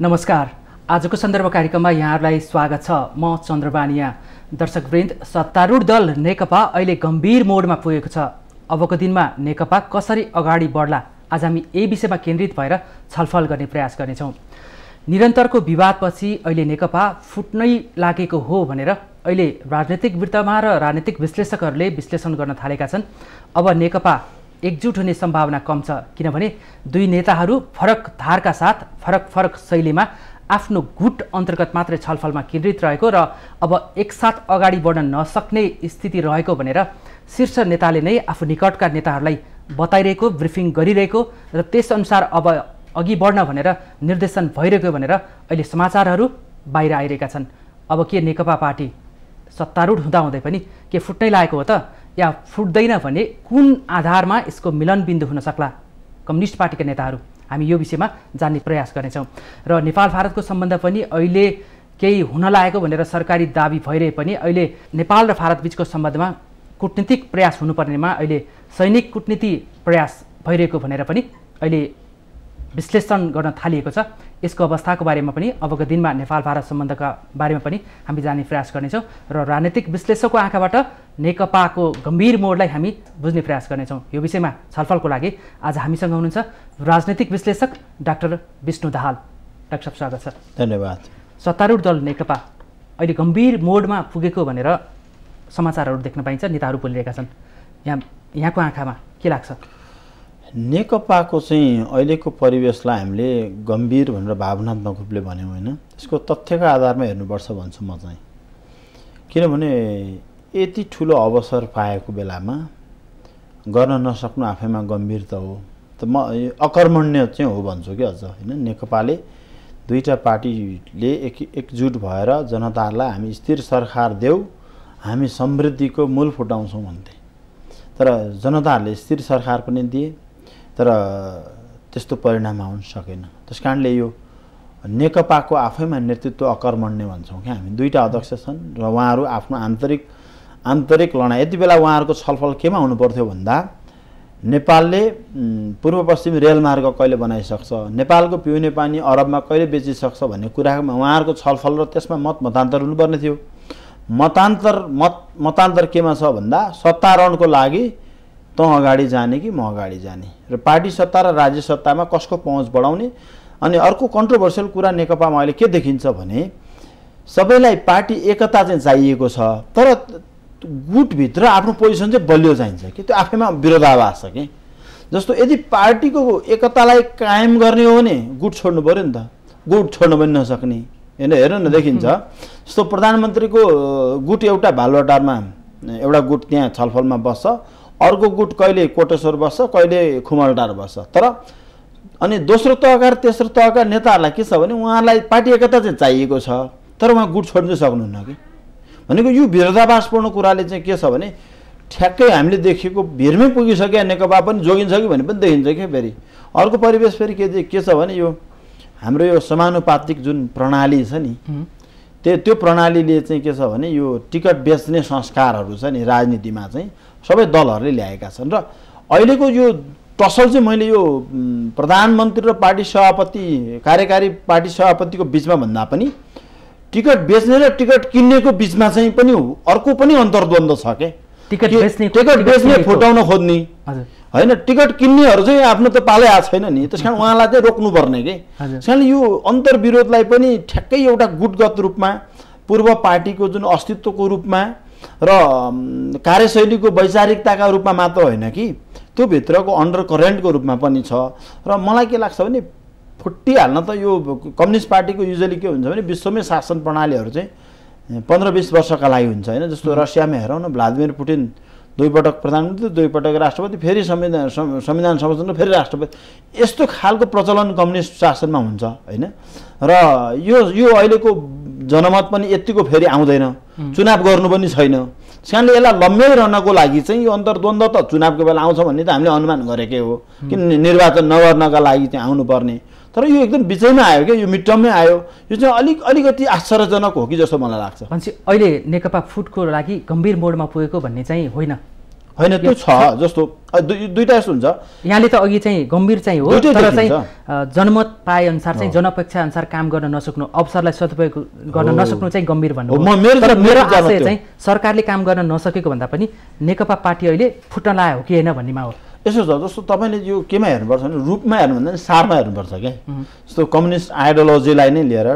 नमस्कार आजको सन्दर्भ कार्यक्रममा यहाँहरूलाई स्वागत छ म चन्द्रबानिया दर्शकवृन्द सत्तारूढ दल नेकपा अहिले गम्भीर मोडमा पुगेको छ अबको दिनमा नेकपा कसरी अगाडि बढ्ला आज हामी यही विषयमा केन्द्रित भएर छलफल गर्ने प्रयास गर्नेछौँ निरन्तरको विवादपछि अहिले नेकपा फुट्नै लागेको हो भनेर अहिले राजनैतिक वृत्तमा र राजनैतिक विश्लेषकहरूले विश्लेषण गर्न थालेका छन् अब नेकपा एकजुट हुने सम्भावना कम छ किनभने दुई नेताहरू फरक धारका साथ फरक फरक शैलीमा आफ्नो गुट अन्तर्गत मात्रै छलफलमा केन्द्रित रहेको र अब एकसाथ अगाडि बढ्न नसक्ने स्थिति रहेको भनेर शीर्ष नेताले नै आफू निकटका नेताहरूलाई बताइरहेको ब्रिफिङ गरिरहेको र त्यसअनुसार अब अघि बढ्न भनेर निर्देशन भइरहेको भनेर अहिले समाचारहरू बाहिर आइरहेका छन् अब के नेकपा पार्टी सत्तारूढ हुँदाहुँदै पनि के फुट्नै लागेको हो त या फुट्दैन भने कुन आधारमा यसको मिलनबिन्दु हुन सक्ला कम्युनिस्ट पार्टीका नेताहरू हामी यो विषयमा जान्ने प्रयास गर्नेछौँ र नेपाल भारतको सम्बन्ध पनि अहिले केही हुन लागेको भनेर सरकारी दावी भइरहे पनि अहिले नेपाल र भारत भारतबिचको सम्बन्धमा कुटनीतिक प्रयास हुनुपर्नेमा अहिले सैनिक कुटनीति प्रयास भइरहेको भनेर पनि अहिले विश्लेषण गर्न थालिएको छ यसको अवस्थाको बारेमा पनि अबको दिनमा नेपाल भारत सम्बन्धका बारेमा पनि हामी जान्ने प्रयास गर्नेछौँ र राजनीतिक विश्लेषकको आँखाबाट नेकपाको गम्भीर मोडलाई हामी बुझ्ने प्रयास गर्नेछौँ यो विषयमा छलफलको लागि आज हामीसँग हुनुहुन्छ राजनैतिक विश्लेषक डाक्टर विष्णु दाहाल डाक्टर साहब स्वागत छ धन्यवाद सत्तारूढ दल नेकपा अहिले गम्भीर मोडमा पुगेको भनेर समाचारहरू देख्न पाइन्छ नेताहरू बोलिरहेका छन् यहाँ यहाँको आँखामा के लाग्छ नेकपाको चाहिँ अहिलेको परिवेशलाई हामीले गम्भीर भनेर भावनात्मक रूपले भन्यौँ होइन त्यसको तथ्यको आधारमा हेर्नुपर्छ भन्छु म चाहिँ किनभने यति ठुलो अवसर पाएको बेलामा गर्न नसक्नु आफैमा गम्भीर त हो त म अकर्मण्य चाहिँ हो भन्छु कि अझ होइन नेकपाले दुईवटा पार्टीले एक एकजुट भएर जनताहरूलाई हामी स्थिर सरकार देऊ हामी समृद्धिको मूल फुटाउँछौँ भन्थे तर जनताहरूले स्थिर सरकार पनि दिए तर त्यस्तो परिणाम आउन सकेन त्यस कारणले यो नेकपाको आफैमा नेतृत्व अकर्मण्य भन्छौँ क्या हामी दुईवटा अध्यक्ष छन् र उहाँहरू आफ्नो आन्तरिक आन्तरिक लडाइँ यति बेला उहाँहरूको छलफल केमा हुनुपर्थ्यो भन्दा नेपालले पूर्व पश्चिम रेलमार्ग कहिले बनाइसक्छ नेपालको पिउने पानी अरबमा कहिले बेचिसक्छ भन्ने कुरामा उहाँहरूको छलफल र त्यसमा मत मतान्तर हुनुपर्ने थियो मतान्तर मत मतान्तर केमा छ भन्दा सत्तारूढको लागि त अगाडि जाने कि म अगाडि जाने र पार्टी सत्ता र राज्य सत्तामा कसको पहुँच बढाउने अनि अर्को कन्ट्रोभर्सियल कुरा नेकपामा अहिले के देखिन्छ भने सबैलाई पार्टी एकता चाहिँ चाहिएको छ तर गुटभित्र आफ्नो पोजिसन चाहिँ बलियो चाहिन्छ कि त्यो आफैमा विरोधाभास छ कि जस्तो यदि पार्टीको एकतालाई कायम गर्ने हो भने गुट छोड्नु पऱ्यो नि त गुट छोड्नु पनि नसक्ने होइन हेर्नु न देखिन्छ जस्तो प्रधानमन्त्रीको गुट एउटा भालुवाटारमा एउटा गुट त्यहाँ छलफलमा बस्छ अर्को गुट कहिले कोटेश्वर बस्छ कहिले खुमलडार बस्छ तर अनि दोस्रो तहका र तेस्रो तहका नेताहरूलाई के छ भने उहाँलाई पार्टी एकता चाहिँ चाहिएको छ तर उहाँ गुट छोड्नु सक्नुहुन्न कि भनेको यो विरोधाभासपूर्ण कुराले चाहिँ के छ भने ठ्याक्कै हामीले देखेको भिरमै पुगिसक्यो नेकपा पनि जोगिन्छ कि भने पनि देखिन्छ क्या फेरि अर्को परिवेश फेरि के के छ भने यो हाम्रो यो समानुपातिक जुन प्रणाली छ नि त्यो त्यो प्रणालीले चाहिँ के छ भने यो टिकट बेच्ने संस्कारहरू छ नि राजनीतिमा चाहिँ सबै दलहरूले ल्याएका छन् र अहिलेको यो टसल चाहिँ मैले यो प्रधानमन्त्री र पार्टी सभापति कार्यकारी पार्टी सभापतिको बिचमा भन्दा पनि टिकट बेच्ने र टिकट किन्नेको बिचमा चाहिँ पनि अर्को पनि अन्तर्द्वन्द छ के टिकट बेच्ने टिकट बेच्ने फुटाउन खोज्ने होइन टिकट किन्नेहरू चाहिँ आफ्नो त पालै आएको छैन नि त्यस कारण उहाँलाई चाहिँ रोक्नुपर्ने कि त्यस कारणले यो अन्तर्विरोधलाई पनि ठ्याक्कै एउटा गुटगत रूपमा पूर्व पार्टीको जुन अस्तित्वको रूपमा र कार्यशैलीको वैचारिकताका रूपमा मात्र होइन कि त्यो भित्रको अन्डर करेन्टको रूपमा पनि छ र मलाई के लाग्छ भने फुटिहाल्न त यो कम्युनिस्ट पार्टीको युजली के हुन्छ भने विश्वमै शासन प्रणालीहरू चाहिँ पन्ध्र बिस वर्षका लागि हुन्छ होइन जस्तो रसियामा हेरौँ न भ्लादिमिर पुटिन दुईपटक प्रधानमन्त्री दुईपटक राष्ट्रपति फेरि संविधान संविधान संशोधन फेरि राष्ट्रपति यस्तो खालको प्रचलन कम्युनिस्ट शासनमा हुन्छ होइन र यो यो अहिलेको जनमत पनि यत्तिको फेरि आउँदैन चुनाव गर्नु पनि छैन त्यस कारणले यसलाई लम्ब्याइरहनको लागि चाहिँ यो अन्तर्द्वन्द्व त चुनावको बेला आउँछ भन्ने त हामीले अनुमान गरेकै हो कि निर्वाचन नगर्नका लागि चाहिँ आउनुपर्ने तर यो एकदम बिचैमा आयो क्या यो मिडटर्ममै आयो यो चाहिँ अलिक अलिकति आश्चर्यजनक हो कि जस्तो मलाई लाग्छ भनेपछि अहिले नेकपा फुटको लागि गम्भीर मोडमा पुगेको भन्ने चाहिँ होइन होइन त्यो छ जस्तो दुईवटा यस्तो हुन्छ यहाँले त अघि चाहिँ गम्भीर चाहिँ हो तर चाहिँ जनमत पाए अनुसार चाहिँ जनअपेक्षा अनुसार काम गर्न नसक्नु अवसरलाई सदुपयोग गर्न नसक्नु चाहिँ गम्भीर भन्नु मेरो आशय चाहिँ सरकारले काम गर्न नसकेको भन्दा पनि नेकपा पार्टी अहिले फुट्न लायो हो कि होइन भन्नेमा हो यसो छ जस्तो तपाईँले यो केमा हेर्नुपर्छ भने रूपमा हेर्नुभन्दा पनि सारमा हेर्नुपर्छ क्या जस्तो कम्युनिस्ट आइडियोलोजीलाई नै लिएर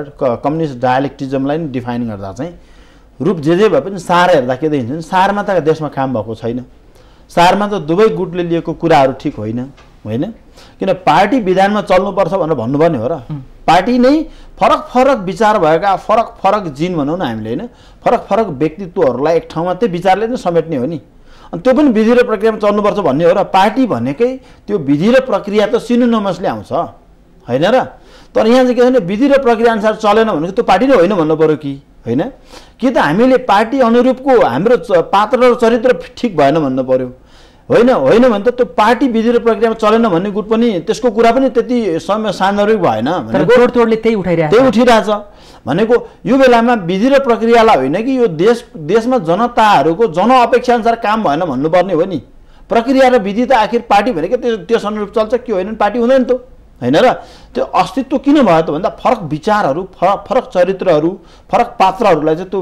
कम्युनिस्ट डायलेक्टिजमलाई नै डिफाइन गर्दा चाहिँ रूप जे जे भए पनि सार हेर्दा के देखिन्छ भने सारमा त देशमा काम भएको छैन सारमा त दुवै गुटले लिएको कुराहरू ठिक होइन होइन किन पार्टी विधानमा चल्नुपर्छ भनेर भन्नुपर्ने हो र पार्टी नै फरक फरक विचार भएका फरक फरक जिन भनौँ न हामीले होइन फरक फरक व्यक्तित्वहरूलाई एक ठाउँमा त्यही विचारले नै समेट्ने हो नि अनि त्यो पनि विधि र प्रक्रियामा चल्नुपर्छ भन्ने हो र पार्टी भनेकै त्यो विधि र प्रक्रिया त सिनोनमसले आउँछ होइन र तर यहाँ चाहिँ के छ भने विधि र अनुसार चलेन भनेको त्यो पार्टी नै होइन भन्नु पऱ्यो कि होइन कि त हामीले पार्टी अनुरूपको हाम्रो पात्र र चरित्र ठिक भएन भन्नु पऱ्यो होइन होइन भने त त्यो पार्टी विधि र प्रक्रियामा चलेन भन्ने गुट पनि त्यसको कुरा पनि त्यति समय सान्दर्भिक भएन तोडतोडले त्यही उठाइरहेको त्यही उठिरहेछ भनेको यो बेलामा विधि र प्रक्रियालाई होइन कि यो देश देशमा जनताहरूको अनुसार काम भएन भन्नुपर्ने हो नि प्रक्रिया र विधि त आखिर पार्टी भनेको त्यो त्यस अनुरूप चल्छ कि होइन पार्टी हुँदैन त होइन र त्यो अस्तित्व किन भयो त भन्दा फरक विचारहरू फरक फरक चरित्रहरू फरक पात्रहरूलाई चाहिँ त्यो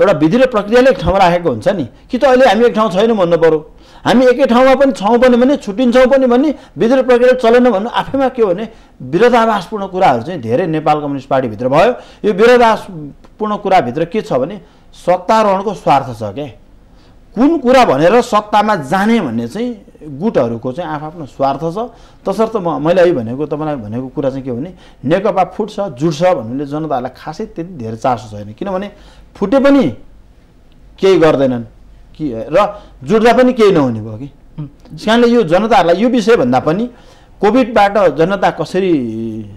एउटा विधि र प्रक्रियाले एक ठाउँमा राखेको हुन्छ नि कि त अहिले हामी एक ठाउँ छैनौँ भन्नु पऱ्यो हामी एकै ठाउँमा पनि छौँ पनि भने छुट्टिन्छौँ पनि भने विधि र प्रक्रिया चलेन भन्नु आफैमा के हो भने विरोधाभासपूर्ण कुराहरू चाहिँ धेरै नेपाल कम्युनिस्ट पार्टीभित्र भयो यो विरोधाभासपूर्ण कुराभित्र के छ भने सत्तारोहणको स्वार्थ छ क्या कुन कुरा भनेर सत्तामा जाने भन्ने चाहिँ गुटहरूको चाहिँ आफआफ्नो स्वार्थ छ तसर्थ म मैले अहिले भनेको तपाईँलाई भनेको कुरा चाहिँ के भने नेकपा फुट्छ जुट्छ भन्नेले जनताहरूलाई खासै त्यति धेरै चासो छैन किनभने फुटे पनि केही गर्दैनन् कि र जुट्दा पनि केही नहुने भयो कि त्यस कारणले यो जनताहरूलाई यो विषयभन्दा पनि कोभिडबाट जनता कसरी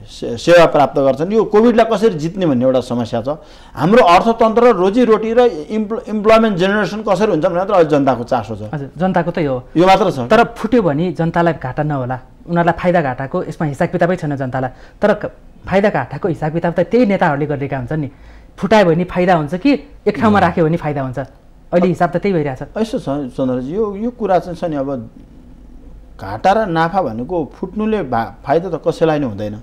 सेवा प्राप्त गर्छन् यो कोभिडलाई कसरी जित्ने भन्ने एउटा समस्या छ हाम्रो अर्थतन्त्र रोजीरोटी र इम्प्लो इम्प्लोइमेन्ट जेनेरेसन कसरी हुन्छ भनेर अहिले जनताको चासो छ जनताको त्यही हो यो मात्र छ तर फुट्यो भने जनतालाई घाटा नहोला उनीहरूलाई फाइदा घाटाको यसमा हिसाब किताबै छैन जनतालाई तर फाइदा घाटाको हिसाब किताब त त्यही नेताहरूले गरेका हुन्छन् नि फुटायो भने फाइदा हुन्छ कि एक ठाउँमा राख्यो भने फाइदा हुन्छ अहिले हिसाब त त्यही भइरहेछ यस्तो छ चन्द्रजी यो यो कुरा चाहिँ छ नि अब घाटा र नाफा भनेको फुट्नुले भा फाइदा त कसैलाई नै हुँदैन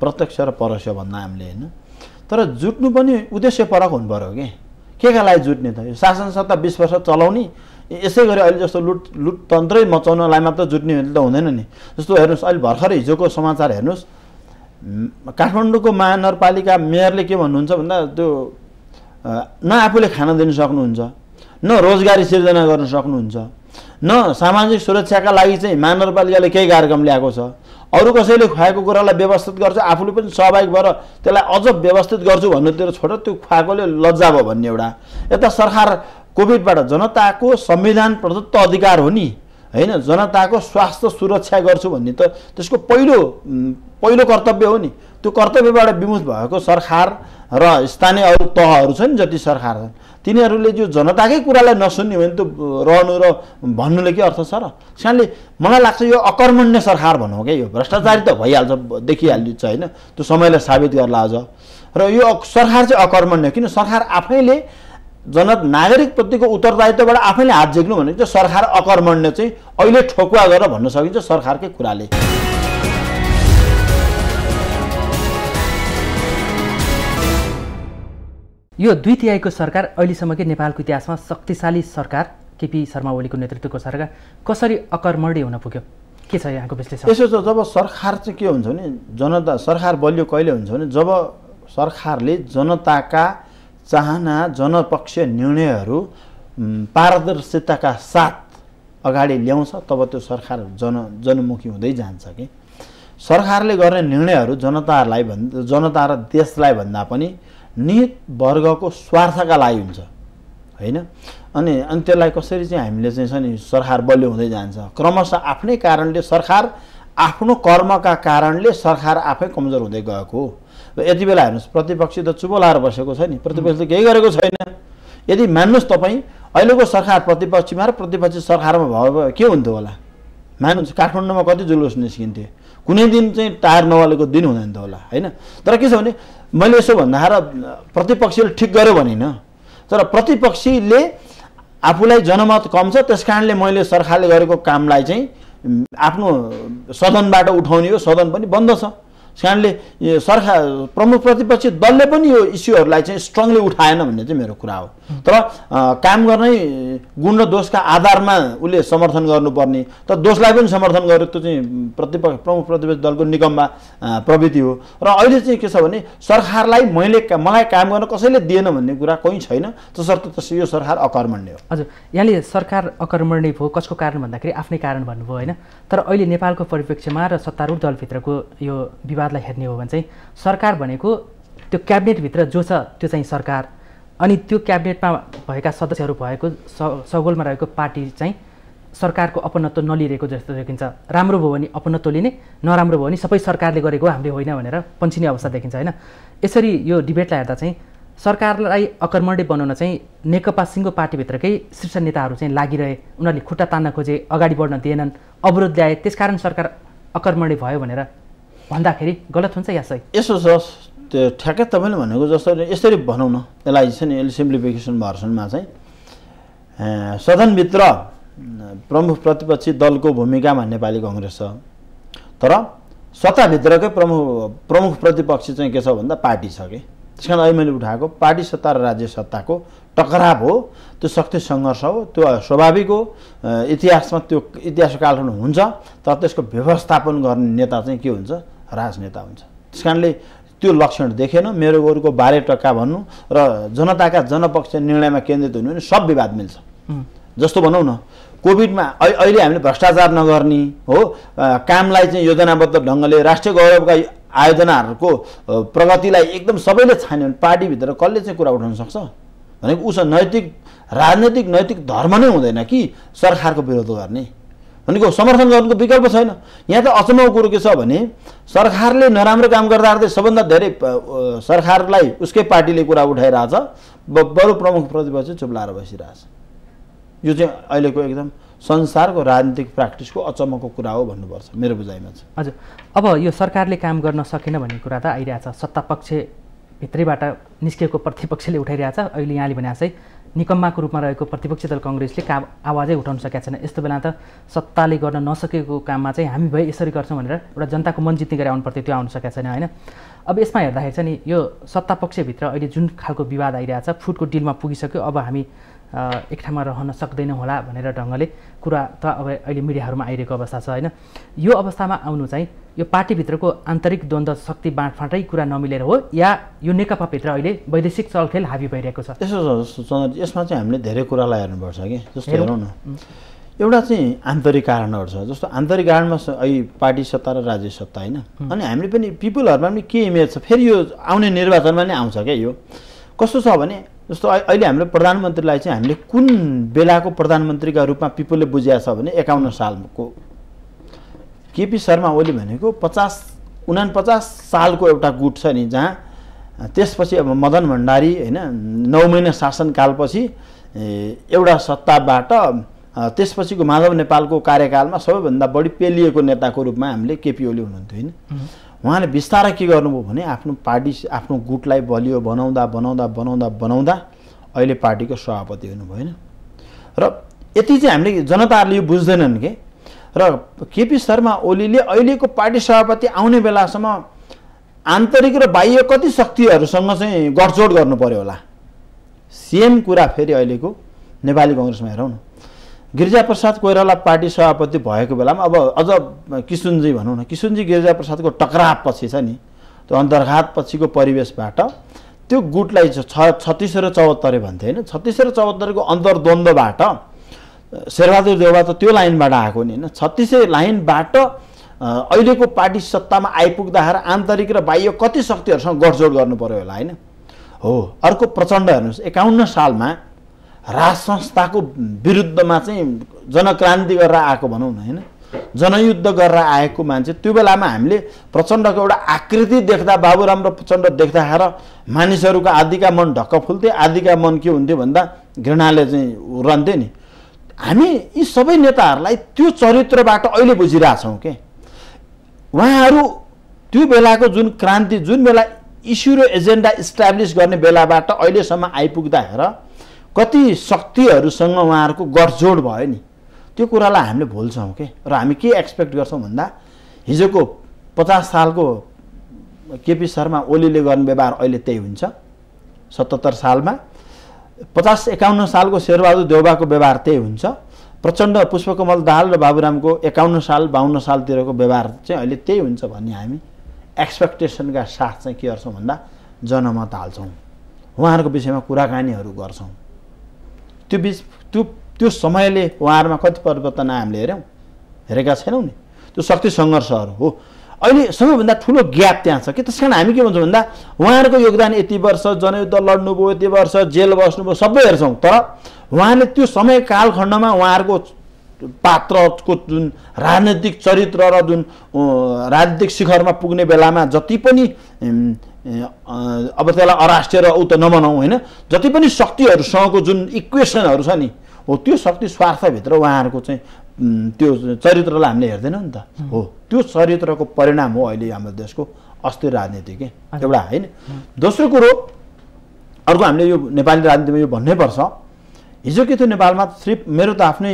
प्रत्यक्ष र परोक्ष भन्दा हामीले होइन तर जुट्नु पनि उद्देश्य परक हुनु पऱ्यो कि के का लागि जुट्ने त यो शासन सत्ता बिस वर्ष चलाउने यसै गरी अहिले जस्तो लुट लुटतन्त्रै मचाउनलाई मात्र जुट्ने त हुँदैन नि जस्तो हेर्नुहोस् अहिले भर्खरै हिजोको समाचार हेर्नुहोस् काठमाडौँको महानगरपालिका मेयरले के भन्नुहुन्छ भन्दा त्यो न आफूले खाना दिनु सक्नुहुन्छ न रोजगारी सिर्जना गर्न सक्नुहुन्छ न सामाजिक सुरक्षाका लागि चाहिँ महानगरपालिकाले केही कार्यक्रम ल्याएको छ अरू कसैले खुवाएको कुरालाई व्यवस्थित गर्छ आफूले पनि सहभागी भएर त्यसलाई अझ व्यवस्थित गर्छु भन्नुतिर छोड त्यो खुवाएकोले लज्जा भयो भन्ने एउटा यता सरकार कोभिडबाट जनताको संविधान प्रदत्त अधिकार हो नि होइन जनताको स्वास्थ्य सुरक्षा गर्छु भन्ने त त्यसको पहिलो पहिलो कर्तव्य हो नि त्यो कर्तव्यबाट विमुख भएको सरकार र स्थानीय अरू तहहरू छन् जति सरकार छन् तिनीहरूले जो जनताकै कुरालाई नसुन्ने भने त रहनु र भन्नुले के अर्थ छ र त्यसकारणले मलाई लाग्छ यो अकर्मण्य सरकार भनौँ क्या यो भ्रष्टाचारी त भइहाल्छ देखिहाल्छ होइन त्यो समयलाई साबित गर्ला आज र यो सरकार चाहिँ अकर्मण्य किन सरकार आफैले जन नागरिकप्रतिको उत्तरदायित्वबाट आफैले हात झिक्नु भनेको चाहिँ सरकार अकर्मण्य चाहिँ अहिले ठोकुवा गरेर भन्न सकिन्छ सरकारकै कुराले यो दुई तिहाईको सरकार अहिलेसम्मकै नेपालको इतिहासमा शक्तिशाली सरकार केपी शर्मा ओलीको नेतृत्वको सरकार कसरी अकर्मणी हुन पुग्यो के छ यहाँको विश्लेषण यसो छ जब सरकार चाहिँ के हुन्छ भने जनता सरकार बलियो कहिले हुन्छ भने जब सरकारले जनताका चाहना जनपक्ष निर्णयहरू पारदर्शिताका साथ अगाडि ल्याउँछ तब त्यो सरकार जन जनमुखी हुँदै जान्छ कि सरकारले गर्ने निर्णयहरू जनताहरूलाई भन् जनता र देशलाई भन्दा पनि निहित वर्गको स्वार्थका लागि हुन्छ होइन अनि अनि त्यसलाई कसरी चाहिँ हामीले चाहिँ छ नि सरकार बलियो हुँदै जान्छ क्रमशः आफ्नै कारणले सरकार आफ्नो कर्मका कारणले सरकार आफै कमजोर हुँदै गएको हो र यति बेला हेर्नुहोस् प्रतिपक्षी त चुबो लाएर बसेको छ नि त केही गरेको छैन यदि मान्नुहोस् तपाईँ अहिलेको सरकार प्रतिपक्षमा र प्रतिपक्षी सरकारमा भयो के हुन्थ्यो होला मान्नुहोस् काठमाडौँमा कति जुलुस निस्किन्थे कुनै दिन चाहिँ टायर नवालेको दिन हुँदैन थियो होला होइन तर के छ भने मैले यसो भन्दाखेरि प्रतिपक्षीले ठिक गर्यो भनिनँ तर प्रतिपक्षीले आफूलाई जनमत कम छ त्यस कारणले मैले सरकारले गरेको कामलाई चाहिँ आफ्नो सदनबाट उठाउने हो सदन पनि बन्द छ त्यस कारणले सरकार प्रमुख प्रतिपक्षी दलले पनि यो इस्युहरूलाई चाहिँ स्ट्रङली उठाएन भन्ने चाहिँ मेरो कुरा हो तर काम गर्ने गुण र दोषका आधारमा उसले समर्थन गर्नुपर्ने त दोषलाई पनि समर्थन गर्यो त्यो चाहिँ प्रतिपक्ष प्रमुख प्रतिपक्ष दलको निगममा प्रवृत्ति हो र अहिले चाहिँ के छ भने सरकारलाई मैले मलाई काम गर्न कसैले दिएन भन्ने कुरा कोही छैन तसर्थ त यो सरकार अकर्मण्य हो हजुर यहाँले सरकार अकर्मण्य भयो कसको कारण भन्दाखेरि आफ्नै कारण भन्नुभयो होइन तर अहिले नेपालको परिप्रेक्ष्यमा र सत्तारूढ दलभित्रको यो विवादलाई हेर्ने हो भने चाहिँ सरकार भनेको त्यो क्याबिनेटभित्र जो छ त्यो चाहिँ सरकार अनि त्यो क्याबिनेटमा भएका सदस्यहरू भएको स सगोलमा रहेको पार्टी चाहिँ सरकारको अपनत्व नलिरहेको जस्तो देखिन्छ राम्रो भयो भने अपनत्व लिने नराम्रो भयो भने सबै सरकारले गरेको हामीले होइन भनेर पन्छिने अवस्था देखिन्छ होइन यसरी यो डिबेटलाई हेर्दा चाहिँ सरकारलाई अकर्मण्य बनाउन चाहिँ नेकपा सिङ्गो पार्टीभित्रकै शीर्ष नेताहरू चाहिँ लागिरहे उनीहरूले खुट्टा तान्न खोजे अगाडि बढ्न दिएनन् अवरोध ल्याए त्यसकारण सरकार अकर्मण्य भयो भनेर भन्दाखेरि गलत हुन्छ या सही यसो छ त्यो ठ्याक्कै तपाईँले भनेको जस्तो यसरी भनौँ न यसलाई छ नि यसले सिम्प्लिफिकेसन भर्सनमा चाहिँ सदनभित्र प्रमुख प्रतिपक्षी दलको भूमिकामा नेपाली कङ्ग्रेस छ तर सत्ताभित्रकै प्रमुख प्रमुख प्रतिपक्षी चाहिँ के छ भन्दा पार्टी छ कि त्यस कारण अहिले मैले उठाएको पार्टी सत्ता र राज्य सत्ताको टकराव हो त्यो शक्ति सङ्घर्ष हो त्यो स्वाभाविक हो इतिहासमा त्यो इतिहास कालखण्ड हुन्छ तर त्यसको व्यवस्थापन गर्ने नेता चाहिँ के हुन्छ राजनेता हुन्छ त्यस कारणले त्यो लक्षण देखेन मेरो गोरुको बाह्र टक्का भन्नु र जनताका जनपक्ष निर्णयमा केन्द्रित हुनु भने सब विवाद मिल्छ जस्तो भनौँ न कोभिडमा अहिले हामीले भ्रष्टाचार नगर्ने हो कामलाई चाहिँ योजनाबद्ध ढङ्गले राष्ट्रिय गौरवका आयोजनाहरूको प्रगतिलाई एकदम सबैले छान्यो भने पार्टीभित्र कसले चाहिँ कुरा उठाउन सक्छ भनेको उसो नैतिक राजनैतिक नैतिक धर्म नै हुँदैन कि सरकारको विरोध गर्ने भनेको समर्थन गर्नुको विकल्प छैन यहाँ त अचम्मको कुरो के छ भने सरकारले नराम्रो काम गर्दा सबभन्दा धेरै सरकारलाई उसकै पार्टीले कुरा उठाइरहेछ बरु प्रमुख प्रतिपक्ष चुप्लाएर बसिरहेछ यो चाहिँ अहिलेको एकदम संसारको राजनीतिक प्र्याक्टिसको अचम्मको कुरा हो भन्नुपर्छ मेरो बुझाइमा चाहिँ हजुर अब यो सरकारले काम गर्न सकेन भन्ने कुरा त आइरहेछ सत्तापक्ष भित्रैबाट निस्किएको प्रतिपक्षले उठाइरहेछ अहिले यहाँले भने चाहिँ निकम्माको रूपमा रहेको प्रतिपक्षी दल कङ्ग्रेसले का आवाजै उठाउन सकेका छैन यस्तो बेला त सत्ताले गर्न नसकेको काममा चाहिँ हामी भए यसरी गर्छौँ भनेर एउटा जनताको मन जित्ने गरी आउनु पर्थ्यो त्यो आउन सकेका छैन होइन अब यसमा हेर्दाखेरि चाहिँ नि यो सत्तापक्षभित्र अहिले जुन खालको विवाद आइरहेछ फुटको डिलमा पुगिसक्यो अब हामी एक ठाउँमा रहन सक्दैन होला भनेर ढङ्गले कुरा त अब अहिले मिडियाहरूमा आइरहेको अवस्था छ होइन यो अवस्थामा आउनु चाहिँ यो पार्टीभित्रको आन्तरिक द्वन्द्व शक्ति बाँडफाँटै कुरा नमिलेर हो या यो नेकपाभित्र अहिले वैदेशिक चलखेल हाबी भइरहेको छ यसो चन्द्र यसमा चाहिँ हामीले धेरै कुरालाई हेर्नुपर्छ कि जस्तो हेरौँ न एउटा चाहिँ आन्तरिक कारणहरू छ जस्तो आन्तरिक कारणमा अहिले पार्टी सत्ता र राज्य सत्ता होइन अनि हामीले पनि पिपुलहरूमा पनि के इमेज छ फेरि यो आउने निर्वाचनमा नै आउँछ क्या यो कस्तो छ भने जस्तो अहिले हाम्रो प्रधानमन्त्रीलाई चाहिँ हामीले कुन बेलाको प्रधानमन्त्रीका रूपमा पिपलले बुझिया छ भने एकाउन्न सालको केपी शर्मा ओली भनेको पचास उना पचास सालको एउटा गुट छ नि जहाँ त्यसपछि अब मदन भण्डारी होइन नौ महिना शासनकालपछि एउटा सत्ताबाट त्यसपछिको माधव नेपालको कार्यकालमा सबैभन्दा बढी पेलिएको नेताको रूपमा हामीले केपी ओली हुनुहुन्थ्यो होइन उहाँले बिस्तारै के गर्नुभयो भने आफ्नो पार्टी आफ्नो गुटलाई बलियो बनाउँदा बनाउँदा बनाउँदा बनाउँदा अहिले पार्टीको सभापति हुनुभयो होइन र यति चाहिँ हामीले जनताहरूले यो बुझ्दैनन् कि र केपी शर्मा ओलीले अहिलेको पार्टी सभापति आउने बेलासम्म आन्तरिक र बाह्य कति शक्तिहरूसँग चाहिँ गठजोड गर्नु पऱ्यो होला सेम कुरा फेरि अहिलेको नेपाली कङ्ग्रेसमा हेरौँ न गिरिजाप्रसाद कोइराला पार्टी सभापति भएको बेलामा अब अझ किसुनजी भनौँ न किशुनजी गिरिजाप्रसादको पछि छ नि त्यो पछिको परिवेशबाट त्यो गुटलाई छ छत्तिस र चौहत्तरै भन्थे होइन छत्तिस र चौहत्तरको अन्तर्द्वन्द्वबाट शेरबहादुर देउवा त त्यो लाइनबाट आएको नि होइन छत्तिसै लाइनबाट अहिलेको पार्टी सत्तामा आइपुग्दाखेरि आन्तरिक र बाह्य कति शक्तिहरूसँग गठजोड गर्नु पऱ्यो होला होइन हो अर्को प्रचण्ड हेर्नुहोस् एकाउन्न सालमा राज संस्थाको विरुद्धमा चाहिँ जनक्रान्ति गरेर आएको भनौँ न होइन जनयुद्ध गरेर आएको मान्छे त्यो बेलामा हामीले प्रचण्डको एउटा आकृति देख्दा बाबुराम र प्रचण्ड देख्दाखेरि मानिसहरूको आदिका मन ढक्क फुल्थे आदिका मन के हुन्थ्यो भन्दा घृणाले चाहिँ रहन्थ्यो नि हामी यी सबै नेताहरूलाई त्यो चरित्रबाट अहिले बुझिरहेछौँ के उहाँहरू त्यो बेलाको जुन क्रान्ति जुन बेला इस्यु र एजेन्डा इस्टाब्लिस गर्ने बेलाबाट अहिलेसम्म आइपुग्दाखेरि कति शक्तिहरूसँग उहाँहरूको गठजोड भयो नि त्यो कुरालाई हामीले भुल्छौँ के र हामी के एक्सपेक्ट गर्छौँ भन्दा हिजोको पचास सालको केपी शर्मा ओलीले गर्ने व्यवहार अहिले त्यही हुन्छ सतहत्तर सालमा पचास एकाउन्न सालको शेरबहादुर देउबाको व्यवहार त्यही हुन्छ प्रचण्ड पुष्पकमल दाल र बाबुरामको एकाउन्न साल बाहन्न सालतिरको व्यवहार चाहिँ अहिले त्यही हुन्छ भन्ने हामी एक्सपेक्टेसनका साथ चाहिँ के गर्छौँ भन्दा जनमत हाल्छौँ उहाँहरूको विषयमा कुराकानीहरू गर्छौँ त्यो बिच त्यो त्यो समयले उहाँहरूमा कति परिवर्तन हामीले हेऱ्यौँ हेरेका छैनौँ नि त्यो शक्ति सङ्घर्षहरू हो अहिले सबैभन्दा ठुलो ग्याप त्यहाँ छ कि त्यस कारण हामी के भन्छौँ भन्दा उहाँहरूको योगदान यति वर्ष जनयुद्ध लड्नुभयो यति वर्ष जेल बस्नुभयो सबै हेर्छौँ तर उहाँले त्यो समय कालखण्डमा उहाँहरूको पात्रको जुन राजनैतिक चरित्र र जुन राजनीतिक शिखरमा पुग्ने बेलामा जति पनि अब त्यसलाई अराष्ट्रिय र ऊ त नमनाउँ होइन जति पनि शक्तिहरूसँगको जुन इक्वेसनहरू छ नि हो त्यो शक्ति स्वार्थभित्र उहाँहरूको चाहिँ त्यो चरित्रलाई हामीले हेर्दैनौँ नि त हो त्यो चरित्रको परिणाम हो अहिले हाम्रो देशको अस्थिर राजनीति के एउटा होइन दोस्रो कुरो अर्को हामीले यो नेपाली राजनीतिमा यो भन्नैपर्छ हिजो के थियो नेपालमा थ्री मेरो त आफ्नै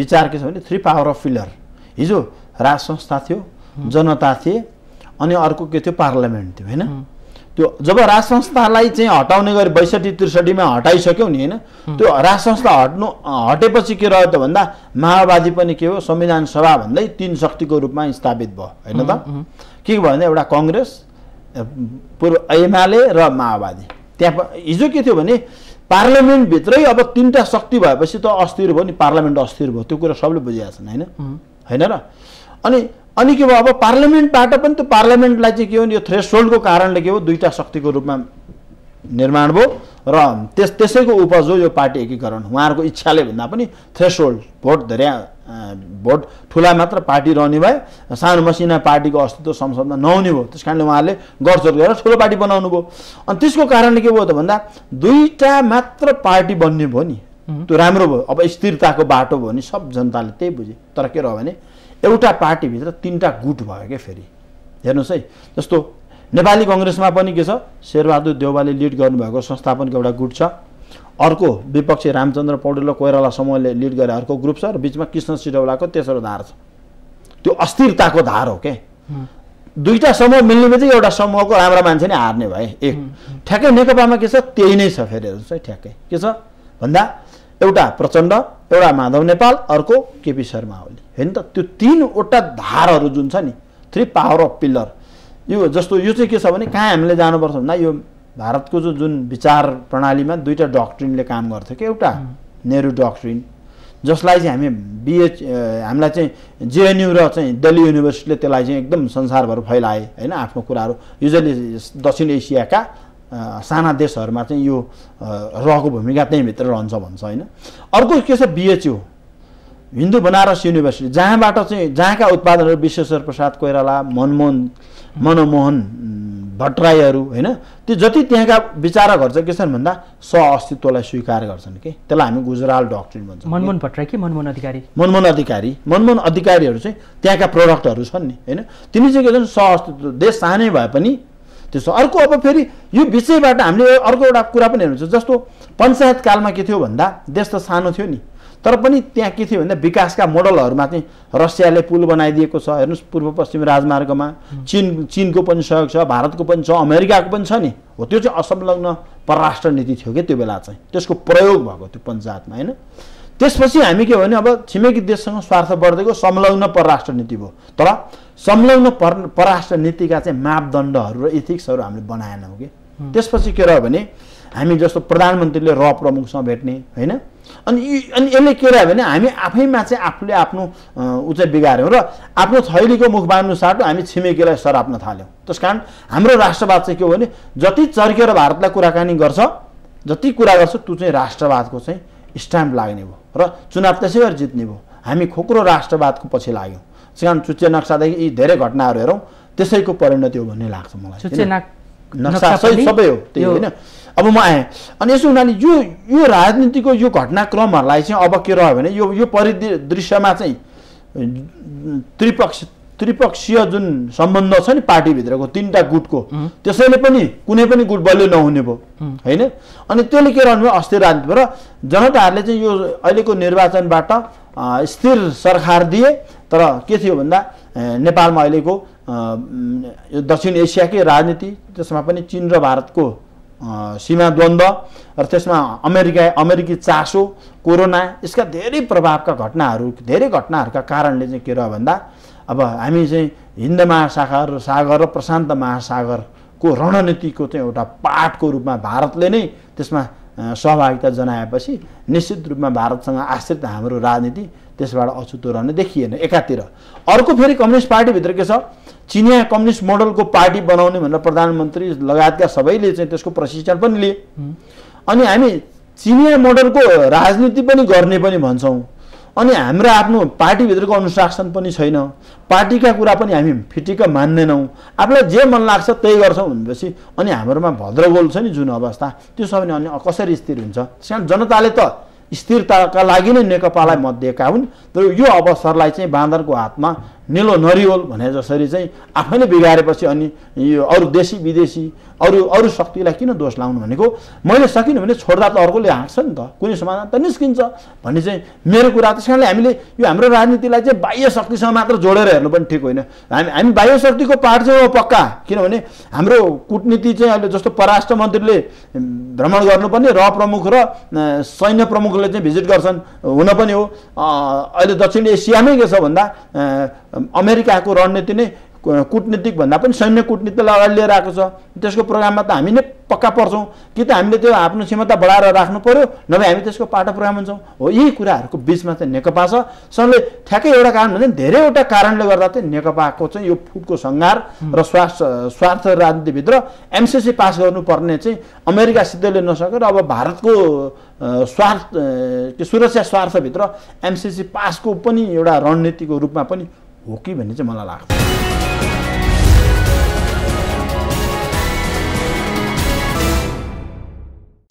विचार के छ भने थ्री पावर अफ फिलर हिजो राज संस्था थियो जनता थिए अनि अर्को के थियो पार्लियामेन्ट थियो होइन त्यो जब राज संस्थालाई चाहिँ हटाउने गरी बैसठी त्रिसठीमा हटाइसक्यौ नि होइन त्यो राज संस्था हट्नु हटेपछि के रह्यो त भन्दा माओवादी पनि के हो संविधान सभा भन्दै तिन शक्तिको रूपमा स्थापित भयो होइन त के भयो भने एउटा कङ्ग्रेस पूर्व एमाले र माओवादी त्यहाँ हिजो के थियो भने पार्लियामेन्टभित्रै अब तिनवटा शक्ति भएपछि त अस्थिर भयो नि पार्लियामेन्ट अस्थिर भयो त्यो कुरा सबले बुझिहाल्छन् होइन होइन र अनि अनि के भयो अब पार्लियामेन्टबाट पनि त्यो पार्लियामेन्टलाई चाहिँ के हो यो थ्रेस होल्डको कारणले के हो दुईवटा शक्तिको रूपमा निर्माण भयो र त्यस त्यसैको उपज हो यो पार्टी एकीकरण उहाँहरूको इच्छाले भन्दा पनि थ्रेस होल्ड भोट धेरै भोट ठुला मात्र पार्टी रहने भए सानो मसिना पार्टीको अस्तित्व संसदमा नहुने भयो त्यस कारणले उहाँहरूले गडचड गरेर ठुलो पार्टी बनाउनु भयो अनि त्यसको कारणले के भयो त भन्दा दुईवटा मात्र पार्टी बन्ने भयो नि त्यो राम्रो भयो अब स्थिरताको बाटो भयो नि सब जनताले त्यही बुझे तर के रह्यो भने एउटा पार्टीभित्र तिनवटा गुट भयो क्या फेरि हेर्नुहोस् है जस्तो नेपाली कङ्ग्रेसमा पनि के छ शेरबहादुर देवालले लिड गर्नुभएको संस्थापनको एउटा गुट छ अर्को विपक्षी रामचन्द्र पौडेल र कोइराला समूहले लिड गरे अर्को ग्रुप छ र बिचमा कृष्ण सिडौलाको तेस्रो धार छ त्यो अस्थिरताको धार हो क्या दुईवटा समूह मिल्ने बित्तिकै एउटा समूहको राम्रा मान्छे नै हार्ने भए एक ठ्याक्कै नेकपामा के छ त्यही नै छ फेरि हेर्नुहोस् है ठ्याक्कै के छ भन्दा एउटा प्रचण्ड एउटा माधव नेपाल अर्को केपी शर्मा ओली होइन त त्यो तिनवटा धारहरू जुन छ नि थ्री पावर अफ पिल्लर यो जस्तो यो चाहिँ के छ भने कहाँ हामीले जानुपर्छ भन्दा यो भारतको जो जुन विचार प्रणालीमा दुईवटा डक्ट्रिनले काम गर्थ्यो कि एउटा नेहरू डक्ट्रिन जसलाई चाहिँ हामी बिएच हामीलाई चाहिँ जेएनयु र चाहिँ दिल्ली युनिभर्सिटीले त्यसलाई चाहिँ एकदम संसारभर फैलाए होइन आफ्नो कुराहरू युजली दक्षिण एसियाका साना देशहरूमा चाहिँ यो रहको भूमिका त्यहीँभित्र रहन्छ भन्छ होइन अर्को के छ बिएचयु हिन्दू बनारस युनिभर्सिटी जहाँबाट चाहिँ जहाँका उत्पादनहरू विश्वेश्वर प्रसाद कोइराला मनमोहन मनमोहन भट्टराईहरू होइन त्यो जति त्यहाँका विचारकहरू चाहिँ के छन् भन्दा अस्तित्वलाई स्वीकार गर्छन् कि त्यसलाई हामी गुजराल डक्ट्रिन भन्छौँ मनमोहन भट्टराई कि मनमोहन अधिकारी मनमोहन अधिकारी मनमोहन अधिकारीहरू चाहिँ त्यहाँका प्रडक्टहरू छन् नि होइन तिनी चाहिँ के छन् अस्तित्व देश सानै भए पनि त्यस्तो अर्को अब फेरि यो विषयबाट हामीले अर्को एउटा कुरा पनि हेर्नुहुन्छ जस्तो पञ्चायत कालमा के थियो भन्दा देश त सानो थियो नि तर पनि त्यहाँ के थियो भन्दा विकासका मोडलहरूमा चाहिँ रसियाले पुल बनाइदिएको छ हेर्नुहोस् पूर्व पश्चिम राजमार्गमा चिन चिनको पनि सहयोग छ भारतको पनि छ अमेरिकाको पनि छ नि हो त्यो चाहिँ असंलग्न परराष्ट्र नीति थियो कि त्यो बेला चाहिँ त्यसको प्रयोग भएको त्यो पञ्चायतमा होइन त्यसपछि हामी के भने अब छिमेकी देशसँग स्वार्थ बढ्दैको संलग्न परराष्ट्र नीति भयो तर संलग्न पर परराष्ट्र नीतिका चाहिँ मापदण्डहरू र इथिक्सहरू हामीले बनाएनौँ कि त्यसपछि के रह्यो भने हामी जस्तो प्रधानमन्त्रीले र प्रमुखसँग भेट्ने होइन अनि अनि यसले के रह्यो भने हामी आफैमा चाहिँ आफूले आफ्नो ऊ चाहिँ बिगाऱ्यौँ र आफ्नो थैलीको बाँध्नु साटो हामी छिमेकीलाई सराप्न थाल्यौँ त्यस कारण हाम्रो राष्ट्रवाद चाहिँ के हो भने जति चर्केर भारतलाई कुराकानी गर्छ जति कुरा गर्छ त्यो चाहिँ राष्ट्रवादको चाहिँ स्ट्याम्प लाग्ने भयो र चुनाव त्यसै गरी जित्ने भयो हामी खोक्रो राष्ट्रवादको पछि लाग्यौँ त्यस कारण चुच्चे नक्सादेखि यी धेरै घटनाहरू हेरौँ त्यसैको परिणति हो भन्ने लाग्छ मलाई नक्सा सबै हो त्यही होइन अब म आएँ अनि यसो हुनाले यो यो राजनीतिको यो घटनाक्रमहरूलाई चाहिँ अब के रह्यो भने यो यो परिदृश्यमा चाहिँ त्रिपक्ष त्रिपक्षीय जुन सम्बन्ध छ नि पार्टीभित्रको तिनवटा गुटको त्यसैले पनि कुनै पनि गुट बलियो नहुने भयो होइन अनि त्यसले के रहनु भयो अस्थिर राजनीति भयो र जनताहरूले चाहिँ यो अहिलेको निर्वाचनबाट स्थिर सरकार दिए तर के थियो भन्दा नेपालमा अहिलेको यो दक्षिण एसियाकै राजनीति त्यसमा पनि चिन र भारतको सीमा द्वन्द र त्यसमा अमेरिका अमेरिकी चासो कोरोना यसका धेरै प्रभावका घटनाहरू धेरै घटनाहरूका कारणले चाहिँ के रह्यो भन्दा अब हामी चाहिँ हिन्द महासागर र सागर र प्रशान्त महासागरको रणनीतिको चाहिँ एउटा पाठको रूपमा भारतले नै त्यसमा सहभागिता जनाएपछि निश्चित रूपमा भारतसँग आश्रित हाम्रो राजनीति त्यसबाट अछुतो रहन देखिएन एकातिर अर्को फेरि कम्युनिस्ट पार्टीभित्र के छ चिनिया कम्युनिस्ट मोडलको पार्टी बनाउने भनेर प्रधानमन्त्री लगायतका सबैले चाहिँ त्यसको प्रशिक्षण पनि लिए अनि हामी चिनिया मोडलको राजनीति पनि गर्ने पनि भन्छौँ अनि हाम्रो आफ्नो पार्टीभित्रको अनुशासन पनि छैन पार्टीका कुरा पनि हामी फिटिक्क मान्दैनौँ आफूलाई जे मन लाग्छ त्यही गर्छौँ भनेपछि अनि हाम्रोमा भद्रगोल छ नि जुन अवस्था त्यो छ भने अनि कसरी स्थिर हुन्छ त्यस कारण जनताले त स्थिरताका लागि नै नेकपालाई मत दिएका हुन् तर यो अवसरलाई चाहिँ बाँदरको हातमा निलो नरिवल भने जसरी चाहिँ आफैले बिगारेपछि अनि यो अरू देशी विदेशी अरू अरू शक्तिलाई किन दोष लाउनु भनेको मैले सकिनँ भने छोड्दा त अर्कोले हाँट्छ नि त कुनै समाधान त निस्किन्छ भन्ने चाहिँ मेरो कुरा त्यस कारणले हामीले यो हाम्रो राजनीतिलाई चाहिँ बाह्य शक्तिसँग मात्र जोडेर हेर्नु पनि ठिक होइन हामी हामी बाह्य शक्तिको पाठ चाहिँ हो पक्का किनभने हाम्रो कुटनीति चाहिँ अहिले जस्तो पराष्ट्र मन्त्रीले भ्रमण गर्नुपर्ने र प्रमुख र सैन्य प्रमुखले चाहिँ भिजिट गर्छन् हुन पनि हो अहिले दक्षिण एसियामै के छ भन्दा अमेरिकाको रणनीति नै कुटनीतिक भन्दा पनि सैन्य कुटनीतिलाई अगाडि लिएर आएको छ त्यसको प्रोग्राममा त हामी नै पक्का पर्छौँ कि त हामीले त्यो आफ्नो क्षमता बढाएर राख्नु पऱ्यो नभए हामी त्यसको पाटो प्रोग्राम हुन्छौँ हो यही कुराहरूको बिचमा चाहिँ नेकपा छ सरले ठ्याक्कै एउटा कारण भन्दा धेरैवटा कारणले गर्दा चाहिँ नेकपाको चाहिँ यो फुटको सङ्घार र स्वार्थ स्वार्थ राजनीतिभित्र एमसिसी पास गर्नुपर्ने चाहिँ अमेरिका सिद्धले नसकेर अब भारतको स्वार्थ सुरक्षा स्वार्थभित्र एमसिसी पासको पनि एउटा रणनीतिको रूपमा पनि हो कि भन्ने चाहिँ मलाई लाग्छ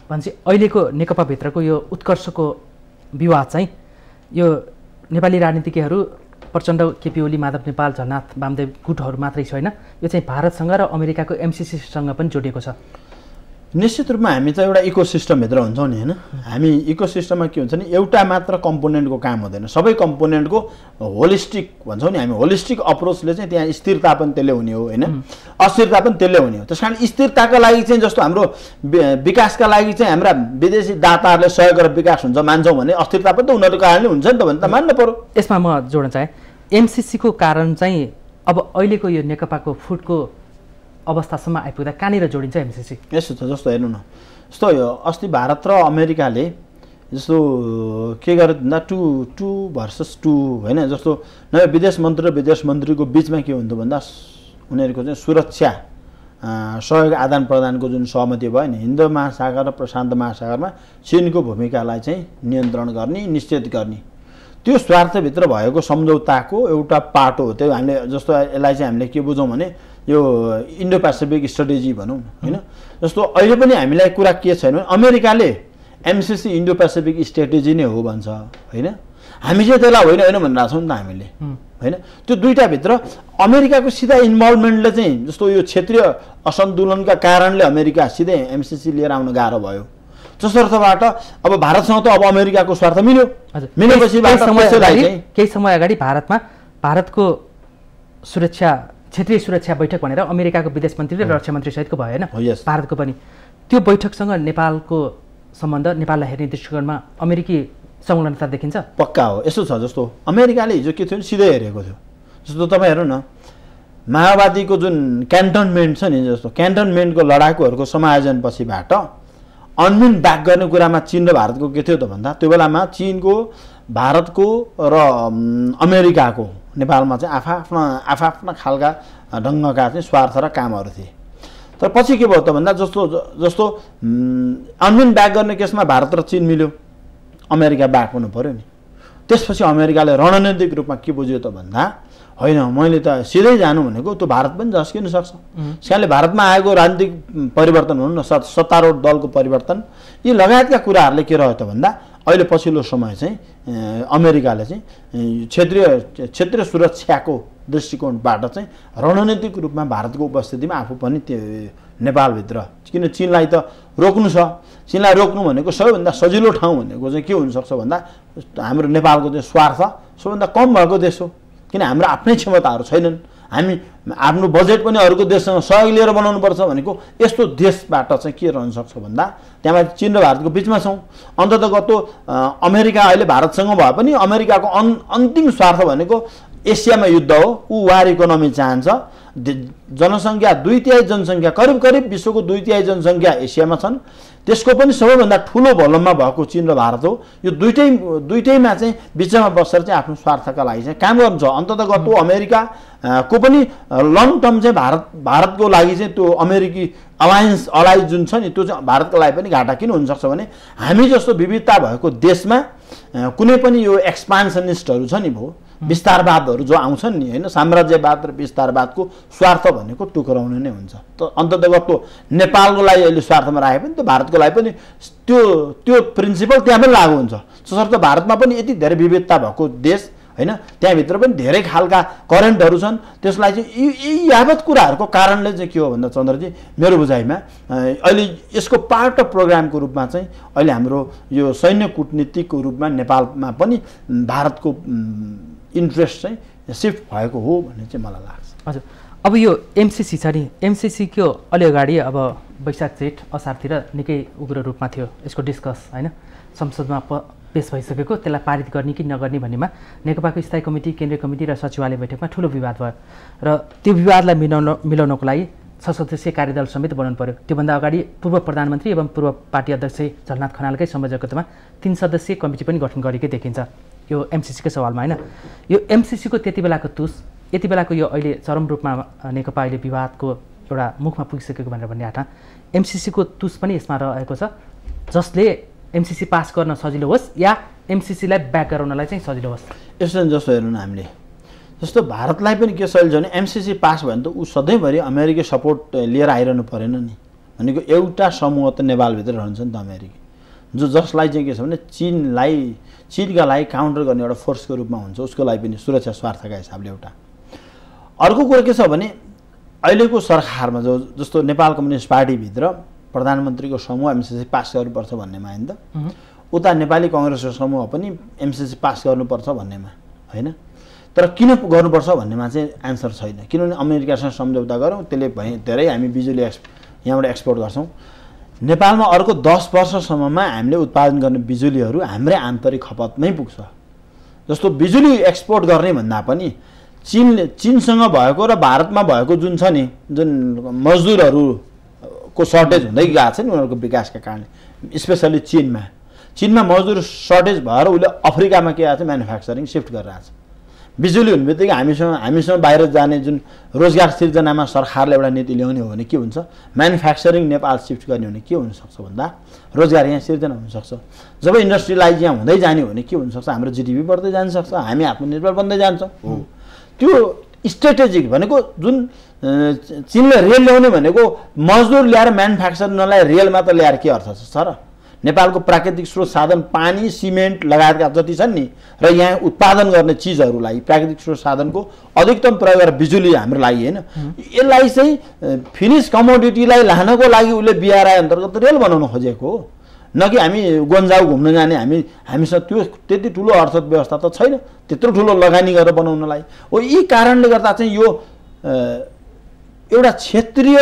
भनेपछि अहिलेको नेकपाभित्रको यो उत्कर्षको विवाद चाहिँ यो नेपाली राजनीतिज्ञहरू प्रचण्ड केपी ओली माधव नेपाल झनाथ वामदेव गुटहरू मात्रै छैन यो चाहिँ भारतसँग र अमेरिकाको एमसिसीसँग पनि जोडिएको छ निश्चित रूपमा हामी त एउटा इको सिस्टमभित्र हुन्छौँ नि होइन हामी इको सिस्टममा के हुन्छ भने एउटा मात्र कम्पोनेन्टको काम हुँदैन सबै कम्पोनेन्टको होलिस्टिक भन्छौँ नि हामी होलिस्टिक अप्रोचले चाहिँ त्यहाँ स्थिरता पनि त्यसले हुने हो होइन अस्थिरता पनि त्यसले हुने हो त्यस कारण स्थिरताको लागि चाहिँ जस्तो हाम्रो विकासका लागि चाहिँ हाम्रा विदेशी दाताहरूले सहयोग गरेर विकास हुन्छ मान्छौँ भने अस्थिरता पनि त उनीहरूको कारणले हुन्छ नि त भने त मान्नु पऱ्यो यसमा म जोड्न चाहेँ एमसिसीको कारण चाहिँ अब अहिलेको यो नेकपाको फुटको अवस्थासम्म आइपुग्दा कहाँनिर जोडिन्छ एमसिसी यसो छ जस्तो हेर्नु न जस्तो यो अस्ति भारत र अमेरिकाले जस्तो के गर्यो भन्दा टु टु भर्सेस टु होइन जस्तो नयाँ विदेश मन्त्री र विदेश मन्त्रीको बिचमा के हुन्थ्यो भन्दा उनीहरूको चाहिँ सुरक्षा सहयोग आदान प्रदानको जुन सहमति भयो नि हिन्द महासागर र प्रशान्त महासागरमा चिनको भूमिकालाई चाहिँ नियन्त्रण गर्ने निश्चित गर्ने त्यो स्वार्थभित्र भएको सम्झौताको एउटा पाटो हो त्यो हामीले जस्तो यसलाई चाहिँ हामीले के बुझौँ भने यो इन्डो पेसिफिक स्ट्रेटेजी भनौँ होइन जस्तो अहिले पनि हामीलाई कुरा के छैन भने अमेरिकाले एमसिसी इन्डो पेसिफिक स्ट्रेटेजी नै हो भन्छ होइन हामी चाहिँ त्यसलाई होइन होइन भनिरहेको छौँ नि त हामीले होइन त्यो दुइटाभित्र अमेरिकाको सिधा इन्भल्भमेन्टले चाहिँ जस्तो यो क्षेत्रीय असन्तुलनका कारणले अमेरिका सिधै एमसिसी लिएर आउन गाह्रो भयो जसर्थबाट अब भारतसँग त अब अमेरिकाको स्वार्थ मिल्यो मिलेपछि केही समय अगाडि भारतमा भारतको सुरक्षा क्षेत्रीय सुरक्षा बैठक भनेर अमेरिकाको विदेश मन्त्री र रक्षा मन्त्री सहितको भयो होइन भारतको पनि त्यो बैठकसँग नेपालको सम्बन्ध नेपाललाई हेर्ने दृष्टिकोणमा अमेरिकी संलग्नता देखिन्छ पक्का हो यस्तो छ जस्तो अमेरिकाले हिजो के थियो भने सिधै हेरेको थियो जस्तो तपाईँ हेर्नु न माओवादीको जुन क्यान्टोनमेन्ट छ नि जस्तो क्यान्टोनमेन्टको लडाकुहरूको समायोजनपछिबाट अनमिन ब्याक गर्ने कुरामा चिन र भारतको के थियो त भन्दा त्यो बेलामा चिनको भारतको र अमेरिकाको नेपालमा चाहिँ आफआफ्ना आफआफ्ना खालका ढङ्गका चाहिँ स्वार्थ र कामहरू थिए तर पछि के भयो त भन्दा जस्तो जस्तो अनमिन ब्याग गर्ने केसमा भारत र चिन मिल्यो अमेरिका ब्याग हुनु पऱ्यो नि त्यसपछि अमेरिकाले रणनीतिक रूपमा के बुझ्यो त भन्दा होइन मैले त सिधै जानु भनेको त्यो भारत पनि झस्किन सक्छ त्यस कारणले भारतमा आएको राजनीतिक परिवर्तन हुनु न सत्तारूढ दलको परिवर्तन यी लगायतका कुराहरूले के रह्यो त भन्दा अहिले पछिल्लो समय चाहिँ अमेरिकाले चाहिँ क्षेत्रीय क्षेत्रीय सुरक्षाको दृष्टिकोणबाट चाहिँ रणनीतिक रूपमा भारतको उपस्थितिमा आफू पनि त्यो नेपालभित्र किन चिनलाई त रोक्नु छ चिनलाई रोक्नु भनेको सबैभन्दा सजिलो ठाउँ भनेको चाहिँ के हुनसक्छ भन्दा हाम्रो नेपालको चाहिँ स्वार्थ सबैभन्दा कम भएको देश हो किन हाम्रो आफ्नै क्षमताहरू छैनन् हामी आफ्नो बजेट पनि अरूको देशसँग सहयोग लिएर बनाउनुपर्छ भनेको यस्तो देशबाट चाहिँ के रहन सक्छ भन्दा त्यहाँबाट चिन र भारतको बिचमा छौँ अन्तत अमेरिका अहिले भारतसँग भए पनि अमेरिकाको अन् अन्तिम स्वार्थ भनेको एसियामा युद्ध हो ऊ वार इकोनोमी चाहन्छ जनसङ्ख्या दुई तिहाई जनसङ्ख्या करिब करिब विश्वको दुई तिहाई जनसङ्ख्या एसियामा छन् त्यसको पनि सबैभन्दा ठुलो भलममा भएको चिन र भारत हो यो दुइटै दुइटैमा चाहिँ बिचमा बसेर चाहिँ आफ्नो स्वार्थका लागि चाहिँ काम गर्नु छ अन्तत त्यो अमेरिका को पनि लङ टर्म चाहिँ भारत भारतको लागि चाहिँ त्यो अमेरिकी अलायन्स अलायन्स जुन छ नि त्यो चाहिँ भारतको लागि पनि घाटा किन हुनसक्छ भने हामी जस्तो विविधता भएको देशमा कुनै पनि यो एक्सपान्सनिस्टहरू छ नि भयो विस्तारवादहरू जो आउँछन् नि होइन साम्राज्यवाद र विस्तारवादको स्वार्थ भनेको टुक्राउने नै हुन्छ त अन्ततगतको नेपालको लागि अहिले स्वार्थमा राखे पनि त भारतको लागि पनि त्यो त्यो प्रिन्सिपल त्यहाँ पनि लागु हुन्छ तसर्थ भारतमा पनि यति धेरै विविधता भएको देश होइन त्यहाँभित्र पनि धेरै खालका करेन्टहरू छन् त्यसलाई चाहिँ यी यी यावत कुराहरूको कारणले चाहिँ के हो भन्दा चन्द्रजी मेरो बुझाइमा अहिले यसको पार्ट अफ प्रोग्रामको रूपमा चाहिँ अहिले हाम्रो यो सैन्य कुटनीतिको रूपमा नेपालमा पनि भारतको इन्ट्रेस्ट चाहिँ सिफ्ट भएको हो भन्ने चाहिँ मलाई लाग्छ हजुर अब यो एमसिसी छ नि एमसिसीको अलि अगाडि अब वैशाख जेठ असारतिर निकै उग्र रूपमा थियो यसको डिस्कस होइन संसदमा प पेस भइसकेको त्यसलाई पारित गर्ने कि नगर्ने भन्नेमा नेकपाको स्थायी कमिटी केन्द्रीय कमिटी र सचिवालय बैठकमा ठुलो विवाद भयो र त्यो विवादलाई मिलाउन मिलाउनको लागि छ सदस्यीय कार्यदल समेत बनाउनु पर्यो त्योभन्दा अगाडि पूर्व प्रधानमन्त्री एवं पूर्व पार्टी अध्यक्ष झलनाथ खनालकै संयोजकत्वमा तिन सदस्यीय कमिटी पनि गठन गरेकै देखिन्छ यो एमसिसीको सवालमा होइन यो एमसिसीको त्यति बेलाको तुस यति बेलाको यो अहिले चरम रूपमा नेकपा अहिले विवादको एउटा मुखमा पुगिसकेको भनेर भन्ने आँटा एमसिसीको तुस पनि यसमा रहेको छ जसले एमसिसी पास गर्न सजिलो होस् या एमसिसीलाई ब्याक गराउनलाई चाहिँ सजिलो होस् यसरी जस्तो हेर्नु न हामीले जस्तो भारतलाई पनि के सजिलो छ भने एमसिसी पास भयो भने त ऊ सधैँभरि अमेरिकी सपोर्ट लिएर आइरहनु परेन नि भनेको एउटा समूह त नेपालभित्र रहन्छ नि त अमेरिकी जो जसलाई चाहिँ के छ भने चिनलाई लागि काउन्टर गर्ने एउटा फोर्सको रूपमा हुन्छ उसको लागि पनि सुरक्षा स्वार्थका हिसाबले एउटा अर्को कुरो के छ भने अहिलेको सरकारमा जो जस्तो नेपाल कम्युनिस्ट पार्टीभित्र प्रधानमन्त्रीको समूह एमसिसी पास गर्नुपर्छ भन्नेमा होइन त उता नेपाली कङ्ग्रेसको समूह पनि एमसिसी पास गर्नुपर्छ भन्नेमा होइन तर किन गर्नुपर्छ भन्नेमा चाहिँ एन्सर छैन किनभने अमेरिकासँग सम्झौता गरौँ त्यसले भए धेरै हामी बिजुली एक्स यहाँबाट एक्सपोर्ट गर्छौँ नेपालमा अर्को दस वर्षसम्ममा हामीले उत्पादन गर्ने बिजुलीहरू हाम्रै आन्तरिक खपतमै पुग्छ जस्तो बिजुली एक्सपोर्ट गर्ने भन्दा पनि चिनले चिनसँग भएको र भारतमा भएको जुन छ नि जुन मजदुरहरूको सर्टेज हुँदै गएको छ नि उनीहरूको विकासका कारणले स्पेसल्ली चिनमा चिनमा मजदुर सर्टेज भएर उसले अफ्रिकामा के आएको छ म्यानुफ्याक्चरिङ सिफ्ट गरिरहेको छ बिजुली हुने बित्तिकै हामीसँग हामीसँग बाहिर जाने जुन रोजगार सिर्जनामा सरकारले एउटा नीति ल्याउने हो भने के हुन्छ म्यानुफ्याक्चरिङ नेपाल सिफ्ट गर्ने हो भने के हुनसक्छ भन्दा रोजगार यहाँ सिर्जना हुनसक्छ जब इन्डस्ट्रियलाइज यहाँ हुँदै जाने हो भने के हुनसक्छ हाम्रो जिडिपी बढ्दै जान सक्छ हामी आत्मनिर्भर बन्दै जान्छौँ हो त्यो स्ट्रेटेजिक भनेको जुन चिनले रेल ल्याउने भनेको मजदुर ल्याएर म्यानुफ्याक्चर नलाई रेलमा त ल्याएर के अर्थ छ सर नेपालको प्राकृतिक स्रोत साधन पानी सिमेन्ट लगायतका जति छन् नि र यहाँ उत्पादन गर्ने चिजहरूलाई प्राकृतिक स्रोत साधनको अधिकतम प्रयोग गरेर बिजुली हाम्रो लागि होइन यसलाई चाहिँ फिनिस कमोडिटीलाई लानको लागि उसले बिआरआई अन्तर्गत रेल बनाउन खोजेको हो न कि हामी गोन्जाउ घुम्न जाने हामी हामीसँग त्यो त्यति ठुलो अर्थव्यवस्था त छैन त्यत्रो ठुलो लगानी गरेर बनाउनलाई हो यी कारणले गर्दा चाहिँ यो एउटा क्षेत्रीय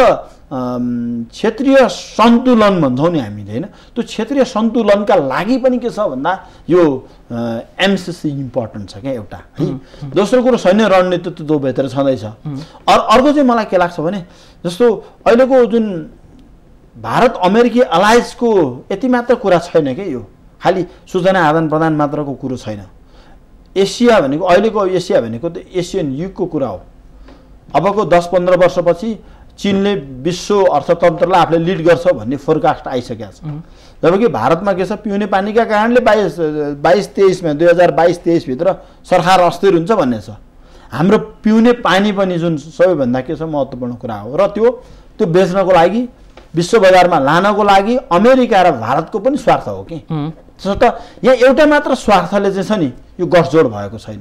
क्षेत्रीय सन्तुलन भन्छौँ नि हामीले होइन त्यो क्षेत्रीय सन्तुलनका लागि पनि के छ भन्दा यो एमसिसी इम्पोर्टेन्ट छ क्या एउटा है दोस्रो कुरो सैन्य रणनीति त भित्र छँदैछ अरू अर्को चाहिँ मलाई के लाग्छ भने जस्तो अहिलेको जुन भारत अमेरिकी अलायन्सको यति मात्र कुरा छैन क्या यो खालि सूचना आदान प्रदान मात्रको कुरो छैन एसिया भनेको अहिलेको एसिया भनेको त एसियन युगको कुरा हो अबको दस पन्ध्र वर्षपछि चिनले विश्व अर्थतन्त्रलाई आफूले लिड गर्छ भन्ने फोरकास्ट आइसकेको छ जबकि भारतमा के छ पिउने पानीका कारणले बाइस बाइस तेइसमा दुई हजार बाइस तेइसभित्र सरकार अस्थिर हुन्छ भन्ने छ हाम्रो पिउने पानी पनि जुन सबैभन्दा के छ महत्त्वपूर्ण कुरा हो र त्यो त्यो बेच्नको लागि विश्व बजारमा लानको लागि अमेरिका र भारतको पनि स्वार्थ हो कि त्यसो त यहाँ एउटा मात्र स्वार्थले चाहिँ छ नि यो गठजोड भएको छैन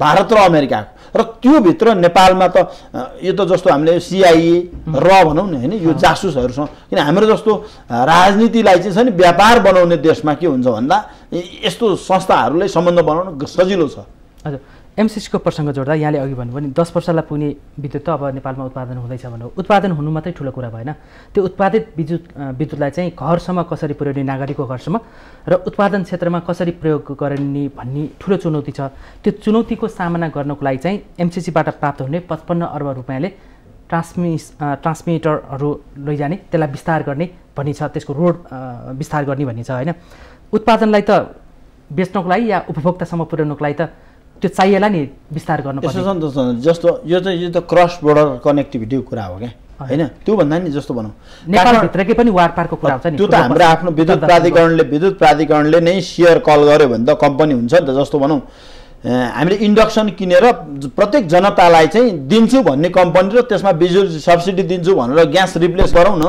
भारत र अमेरिकाको र त्योभित्र नेपालमा त यो त जस्तो हामीले सिआइए र भनौँ न होइन यो जासुसहरूसँग किन हाम्रो जस्तो राजनीतिलाई चाहिँ छ नि व्यापार बनाउने देशमा के हुन्छ भन्दा यस्तो संस्थाहरूलाई सम्बन्ध बनाउन सजिलो छ हजुर एमसिसीको प्रसङ्ग जोड्दा यहाँले अघि भन्नुभयो नि दस वर्षलाई पुग्ने विद्युत त अब नेपालमा उत्पादन हुँदैछ भनेर उत्पादन हुनु मात्रै ठुलो कुरा भएन त्यो उत्पादित विद्युत विद्युतलाई चाहिँ घरसम्म कसरी पुर्याउने नागरिकको घरसम्म र उत्पादन क्षेत्रमा कसरी प्रयोग गर्ने भन्ने ठुलो चुनौती छ त्यो चुनौतीको सामना गर्नको लागि चाहिँ एमसिसीबाट प्राप्त हुने पचपन्न अर्ब रुपियाँले ट्रान्समिस ट्रान्समिटरहरू लैजाने त्यसलाई विस्तार गर्ने भन्ने छ त्यसको रोड विस्तार गर्ने भन्ने छ होइन उत्पादनलाई त बेच्नको लागि या उपभोक्तासम्म पुर्याउनको लागि त त्यो चाहिएला नि विस्तार गर्नु जस्तो यो चाहिँ यो त क्रस बोर्डर कनेक्टिभिटीको कुरा हो क्या होइन भन्दा नि जस्तो भनौँ नेपालभित्रकै पनि वार पार्कको कुरा हुन्छ नि त्यो त हाम्रो आफ्नो विद्युत प्राधिकरणले विद्युत प्राधिकरणले नै सेयर कल गर्यो भने त कम्पनी हुन्छ नि त जस्तो भनौँ हामीले इन्डक्सन किनेर प्रत्येक जनतालाई चाहिँ दिन्छु भन्ने कम्पनी र त्यसमा बिजुली सब्सिडी दिन्छु भनेर ग्यास रिप्लेस गरौँ न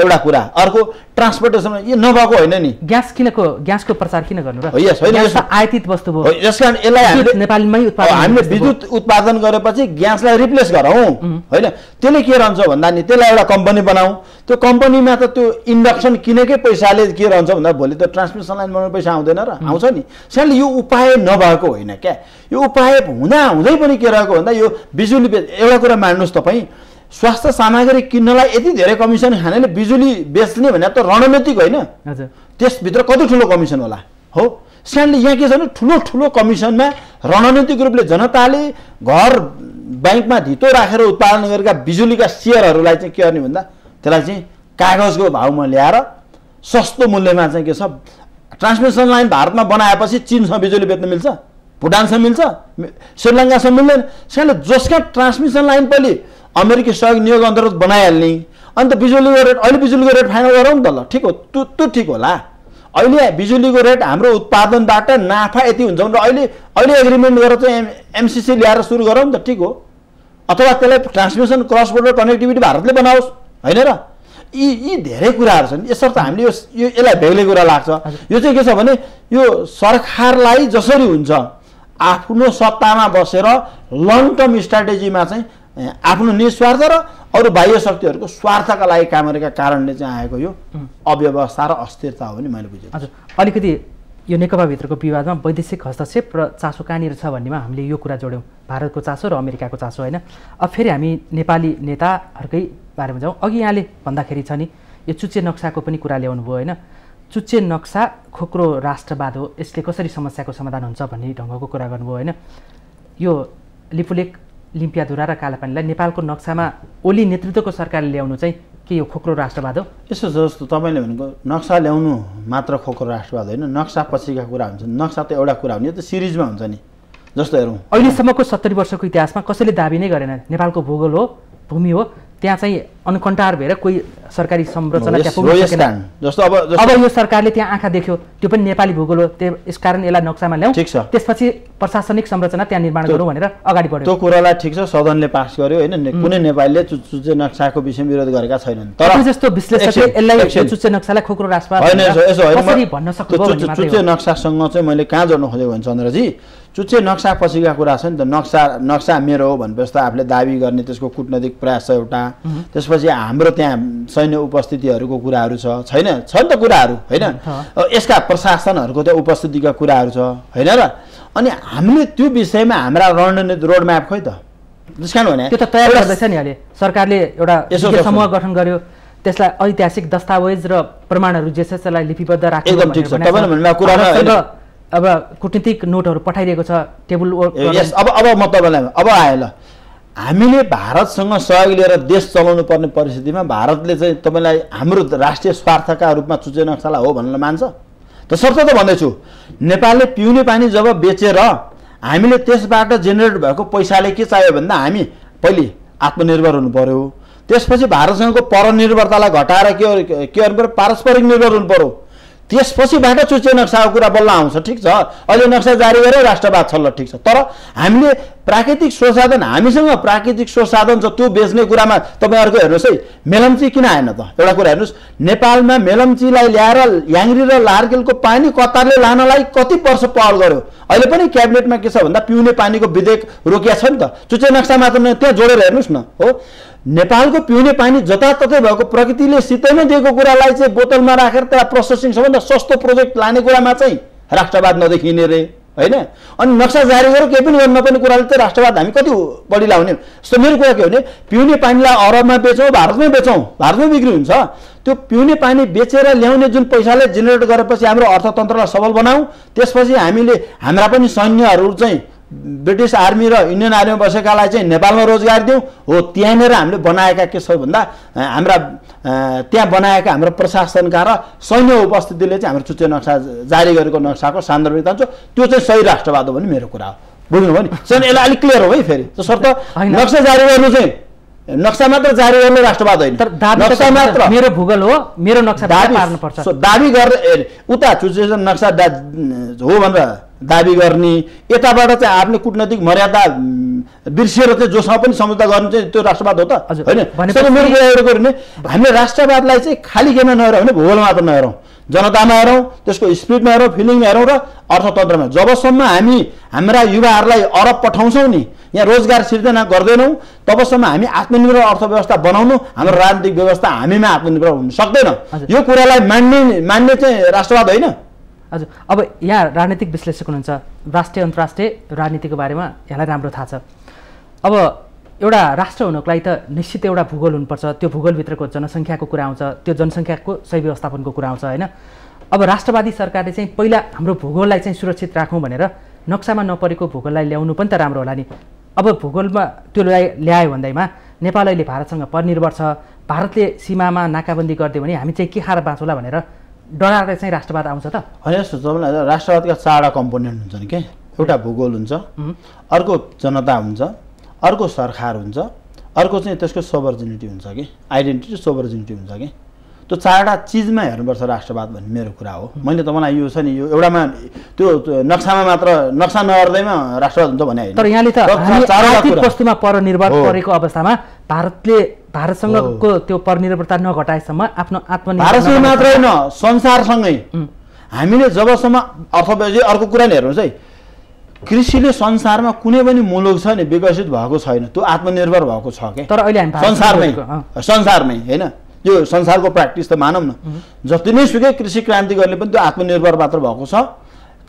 एउटा कुरा अर्को ट्रान्सपोर्टेसन यो नभएको होइन नि ग्यास किनको ग्यासको प्रचार किन गर्नु र वस्तु भयो यसकारण यसलाई नेपालीमै हामीले विद्युत उत्पादन गरेपछि ग्यासलाई रिप्लेस गरौँ होइन त्यसले के रहन्छ भन्दा नि त्यसलाई एउटा कम्पनी बनाऊ त्यो कम्पनीमा त त्यो इन्डक्सन किनेकै पैसाले के रहन्छ भन्दा भोलि त ट्रान्समिसन लाइन बनाउने पैसा आउँदैन र आउँछ नि सानो यो उपाय नभएको होइन क्या यो उपाय हुँदा हुँदै पनि के रहेको भन्दा यो बिजुली एउटा कुरा मान्नुहोस् तपाईँ स्वास्थ्य सामग्री किन्नलाई यति धेरै कमिसन खानेले बिजुली बेच्ने भने त रणनीतिक होइन त्यसभित्र कति ठुलो कमिसन होला हो सानो यहाँ के छ भने ठुलो ठुलो कमिसनमा रणनीतिक रूपले जनताले घर ब्याङ्कमा धितो राखेर उत्पादन गरेका बिजुलीका सेयरहरूलाई चाहिँ के गर्ने भन्दा त्यसलाई चाहिँ कागजको भाउमा ल्याएर सस्तो मूल्यमा चाहिँ के छ ट्रान्समिसन लाइन भारतमा बनाएपछि चिनसँग बिजुली बेच्न मिल्छ भुटानसँग मिल्छ श्रीलङ्कासँग मिल्दैन सानो जसका ट्रान्समिसन लाइन पहिले अमेरिकी सहयोग नियोग अन्तर्गत बनाइहाल्ने अन्त बिजुलीको रेट अहिले बिजुलीको रेट फाइनल गरौँ नि त ल ठिक हो त्यो त्यो ठिक होला अहिले बिजुलीको रेट हाम्रो उत्पादनबाट नाफा यति हुन्छ र अहिले अहिले एग्रिमेन्ट गरेर चाहिँ एम एमसिसी ल्याएर सुरु गरौँ नि त ठिक हो अथवा त्यसलाई ट्रान्समिसन क्रस बोर्डर कनेक्टिभिटी भारतले बनाओस् होइन र यी यी धेरै कुराहरू छन् यसर्थ हामीले यो यसलाई भेग्ने कुरा लाग्छ यो चाहिँ के छ भने यो सरकारलाई जसरी हुन्छ आफ्नो सत्तामा बसेर लङ टर्म स्ट्राटेजीमा चाहिँ आफ्नो निस्वार्थ र अरू बाह्य शक्तिहरूको स्वार्थका लागि काम गरेका कारणले चाहिँ आएको यो अव्यवस्था र अस्थिरता हो नि मैले बुझेँ हजुर अलिकति यो नेकपाभित्रको विवादमा वैदेशिक हस्तक्षेप र चासो कहाँनिर छ भन्नेमा हामीले यो कुरा जोड्यौँ भारतको चासो र अमेरिकाको चासो होइन अब फेरि हामी नेपाली नेताहरूकै बारेमा जाउँ अघि यहाँले भन्दाखेरि छ नि यो चुच्चे नक्साको पनि कुरा ल्याउनु भयो होइन चुच्चे नक्सा खोक्रो राष्ट्रवाद हो यसले कसरी समस्याको समाधान हुन्छ भन्ने ढङ्गको कुरा गर्नुभयो होइन यो लिपुलेक लिम्पियाधुरा र कालापानीलाई नेपालको नक्सामा ओली नेतृत्वको सरकारले ल्याउनु चाहिँ के यो खोक्रो राष्ट्रवाद हो यसो जस्तो तपाईँले भनेको नक्सा ल्याउनु मात्र खोक्रो राष्ट्रवाद होइन नक्सा पछिका कुरा हुन्छ नक्सा त एउटा कुरा हुने यो त सिरिजमा हुन्छ नि जस्तो हेरौँ अहिलेसम्मको सत्तरी वर्षको इतिहासमा कसैले दाबी नै गरेन नेपालको भूगोल हो भूमि हो त्यहाँ चाहिँ अनकन्टार भएर कोही सरकारी संरचना त्यहाँ पुग्न सकेन जस्तो अब अब यो सरकारले त्यहाँ आँखा देख्यो त्यो पनि नेपाली भूगोल हो त्यो यसकारण यसलाई नक्सामा ल्याउँ ठिक छ त्यसपछि प्रशासनिक संरचना त्यहाँ निर्माण गरौँ भनेर अगाडि बढ्यो त्यो कुरालाई ठिक छ सदनले पास गर्यो होइन कुनै नेपालीले चुच्चे नक्साको विषयमा विरोध गरेका छैनन् तर जस्तो विश्लेषकले यसलाई चुच्चे नक्सालाई खोक्रो राष्ट्र भन्न सक्छु चुच्चे नक्सासँग चाहिँ मैले कहाँ जोड्न खोजेको भने चन्द्रजी चुच्चे नक्सा पछिका कुरा छ नि त नक्सा नक्सा मेरो हो भनेपछि त आफूले दावी गर्ने त्यसको कुटनैतिक प्रयास छ एउटा त्यसपछि हाम्रो त्यहाँ सैन्य उपस्थितिहरूको कुराहरू छ छैन छ नि त कुराहरू होइन यसका प्रशासनहरूको त्यहाँ उपस्थितिका कुराहरू छ होइन र अनि हामीले त्यो विषयमा हाम्रा रणनीति रोडम्याप खै त त्यस कारण भने त्यो त तयार गर्दैछ नि अहिले सरकारले एउटा समूह गठन गर्यो त्यसलाई ऐतिहासिक दस्तावेज र प्रमाणहरू जे छ त्यसलाई लिपिबद्ध राख्यो अब कुटनीतिक नोटहरू पठाइदिएको छ टेबल यस अब अब म तपाईँलाई अब आएँ ल हामीले भारतसँग सहयोग लिएर देश चलाउनु पर्ने परिस्थितिमा भारतले चाहिँ तपाईँलाई हाम्रो राष्ट्रिय स्वार्थका रूपमा चुचे नक्साला हो भनेर मान्छ त तसर्थ त भन्दैछु नेपालले पिउने पानी जब बेचेर हामीले त्यसबाट जेनेरेट भएको पैसाले के चाहियो भन्दा हामी पहिले आत्मनिर्भर हुनु पऱ्यो त्यसपछि भारतसँगको परनिर्भरतालाई घटाएर के के गर्नु पऱ्यो पारस्परिक निर्भर हुनु पऱ्यो त्यसपछिबाट चुच्चे नक्साको कुरा बल्ल आउँछ ठिक छ अहिले नक्सा जारी गरेर राष्ट्रवाद ल ठिक छ तर हामीले प्राकृतिक स्वसाधन हामीसँग प्राकृतिक स्वसाधन छ त्यो बेच्ने कुरामा तपाईँ अर्को हेर्नुहोस् है मेलम्ची किन आएन त एउटा कुरा हेर्नुहोस् नेपालमा मेलम्चीलाई ल्याएर याङ्री र लार्केलको पानी कतारले लानलाई कति वर्ष पहल गर्यो अहिले पनि क्याबिनेटमा के छ भन्दा पिउने पानीको विधेयक रोकिया छ नि त चुच्चे नक्सा मात्र त्यहाँ जोडेर हेर्नुहोस् न हो नेपालको पिउने पानी जताततै भएको प्रकृतिले सितैमा दिएको कुरालाई चाहिँ बोतलमा राखेर त्यसलाई प्रोसेसिङ सबभन्दा सस्तो प्रोजेक्ट लाने कुरामा चाहिँ राष्ट्रवाद नदेखिने रे होइन अनि नक्सा जारी गरेर केही पनि गर्नु नपर्ने कुराले त राष्ट्रवाद हामी कति बढी लाउने जस्तो मेरो कुरा के हो भने पिउने पानीलाई अरबमा बेचौँ भारतमै बेचौँ भारतमै बिक्री हुन्छ त्यो पिउने पानी बेचेर ल्याउने जुन पैसाले जेनेरेट गरेपछि हाम्रो अर्थतन्त्रलाई सबल बनाऊ त्यसपछि हामीले हाम्रा पनि सैन्यहरू चाहिँ ब्रिटिस आर्मी र इन्डियन आर्मीमा बसेकालाई चाहिँ नेपालमा रोजगार दिउँ हो त्यहाँनिर हामीले बनाएका के छ भन्दा हाम्रा त्यहाँ बनाएका हाम्रो प्रशासनका र सैन्य उपस्थितिले चाहिँ हाम्रो चुच्चे नक्सा जारी गरेको नक्साको सान्दर्भिकता हुन्छ त्यो चाहिँ सही राष्ट्रवाद हो भने मेरो कुरा हो बुझ्नुभयो नि यसलाई अलिक क्लियर हो है फेरि सर त नक्सा जारी गर्नु चाहिँ नक्सा मात्र जारी गर्ने राष्ट्रवाद होइन नक्सा मात्र मेरो भूगोल हो मेरो नक्सा पार्नु दाबी गर्ने उता चुचेसन नक्सा हो भनेर दाबी गर्ने यताबाट चाहिँ आफ्नो कुटनैतिक मर्यादा बिर्सिएर चाहिँ जोसँग पनि सम्झौता गर्नु चाहिँ त्यो राष्ट्रवाद हो त होइन मेरो कुरा एउटा हामीले राष्ट्रवादलाई चाहिँ खाली गेममा नहेरौँ भने भूगोल मात्र नहेरौँ जनतामा हेरौँ त्यसको स्पिडमा हेरौँ फिलिङमा हेरौँ र अर्थतन्त्रमा जबसम्म हामी हाम्रा युवाहरूलाई अरब पठाउँछौँ नि यहाँ रोजगार सिर्जना गर्दैनौँ तबसम्म हामी आत्मनिर्भर अर्थव्यवस्था बनाउनु हाम्रो राजनीतिक व्यवस्था हामीमा आत्मनिर्भर हुन सक्दैन यो कुरालाई मान्ने मान्ने चाहिँ राष्ट्रवाद होइन हजुर अब यहाँ राजनीतिक विश्लेषक हुनुहुन्छ राष्ट्रिय अन्तर्राष्ट्रिय राजनीतिको बारेमा यहाँलाई राम्रो थाहा छ अब एउटा राष्ट्र हुनको लागि त निश्चित एउटा भूगोल हुनुपर्छ त्यो भूगोलभित्रको जनसङ्ख्याको कुरा आउँछ त्यो जनसङ्ख्याको सही व्यवस्थापनको कुरा आउँछ होइन अब राष्ट्रवादी सरकारले चाहिँ पहिला हाम्रो भूगोललाई चाहिँ सुरक्षित राखौँ भनेर नक्सामा नपरेको भूगोललाई ल्याउनु पनि त राम्रो होला नि अब भूगोलमा त्योलाई ल्यायो भन्दैमा नेपाल अहिले भारतसँग परनिर्भर छ भारतले सीमामा नाकाबन्दी गरिदियो भने हामी चाहिँ के खाएर बाँचौँला भनेर डराएर चाहिँ राष्ट्रवाद आउँछ त होइन जस्तो राष्ट्रवादका चारवटा कम्पोनेन्ट हुन्छन् के एउटा भूगोल हुन्छ अर्को जनता हुन्छ अर्को सरकार हुन्छ अर्को चाहिँ त्यसको सोभर्जिनिटी हुन्छ कि आइडेन्टिटी सोभर्जिनिटी हुन्छ कि त्यो चारवटा चिजमा हेर्नुपर्छ राष्ट्रवाद भन्ने मेरो कुरा हो मैले तपाईँलाई यो छ नि यो एउटामा त्यो नक्सामा मात्र नक्सा नगर्दैमा राष्ट्रवाद हुन्छ भने तर यहाँले त चारवटा वस्तुमा परनिर्भर परेको अवस्थामा भारतले भारतसँगको त्यो परनिर्भरता नघटाएसम्म आफ्नो आत्मनिर्भर भारतसँग मात्रै न संसारसँगै हामीले जबसम्म अर्थव्यवस्था अर्को कुरा नि हेर्नुहोस् है कृषिले संसारमा कुनै पनि मुलुक छ नि विकसित भएको छैन त्यो आत्मनिर्भर भएको छ क्या तर अहिले संसारमै संसारमै होइन यो संसारको प्र्याक्टिस त मानौँ न जति नै सुकै कृषि क्रान्ति गर्ने पनि त्यो आत्मनिर्भर मात्र भएको छ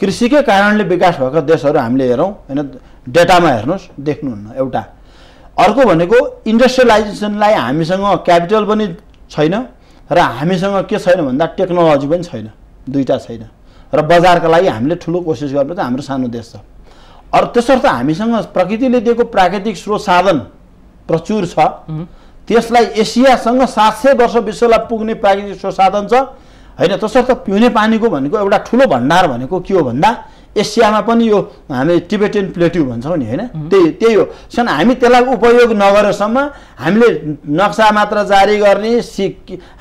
कृषिकै कारणले विकास भएको देशहरू हामीले हेरौँ होइन डेटामा हेर्नुहोस् देख्नुहुन्न एउटा अर्को भनेको इन्डस्ट्रियलाइजेसनलाई हामीसँग क्यापिटल पनि छैन र हामीसँग के छैन भन्दा टेक्नोलोजी पनि छैन दुइटा छैन र बजारका लागि हामीले ठुलो कोसिस गर्नु त हाम्रो सानो देश छ अरू त्यसर्थ हामीसँग प्रकृतिले दिएको प्राकृतिक स्रोत साधन प्रचुर छ त्यसलाई एसियासँग सात सय वर्ष विश्वलाई पुग्ने प्राकृतिक स्रोत साधन छ होइन तसर्थ पिउने पानीको भनेको एउटा ठुलो भण्डार भनेको के हो भन्दा एसियामा पनि यो हामी टिबेटियन प्लेट्यु भन्छौँ नि होइन त्यही त्यही हो सन् हामी त्यसलाई उपयोग नगरेसम्म हामीले नक्सा मात्र जारी गर्ने सि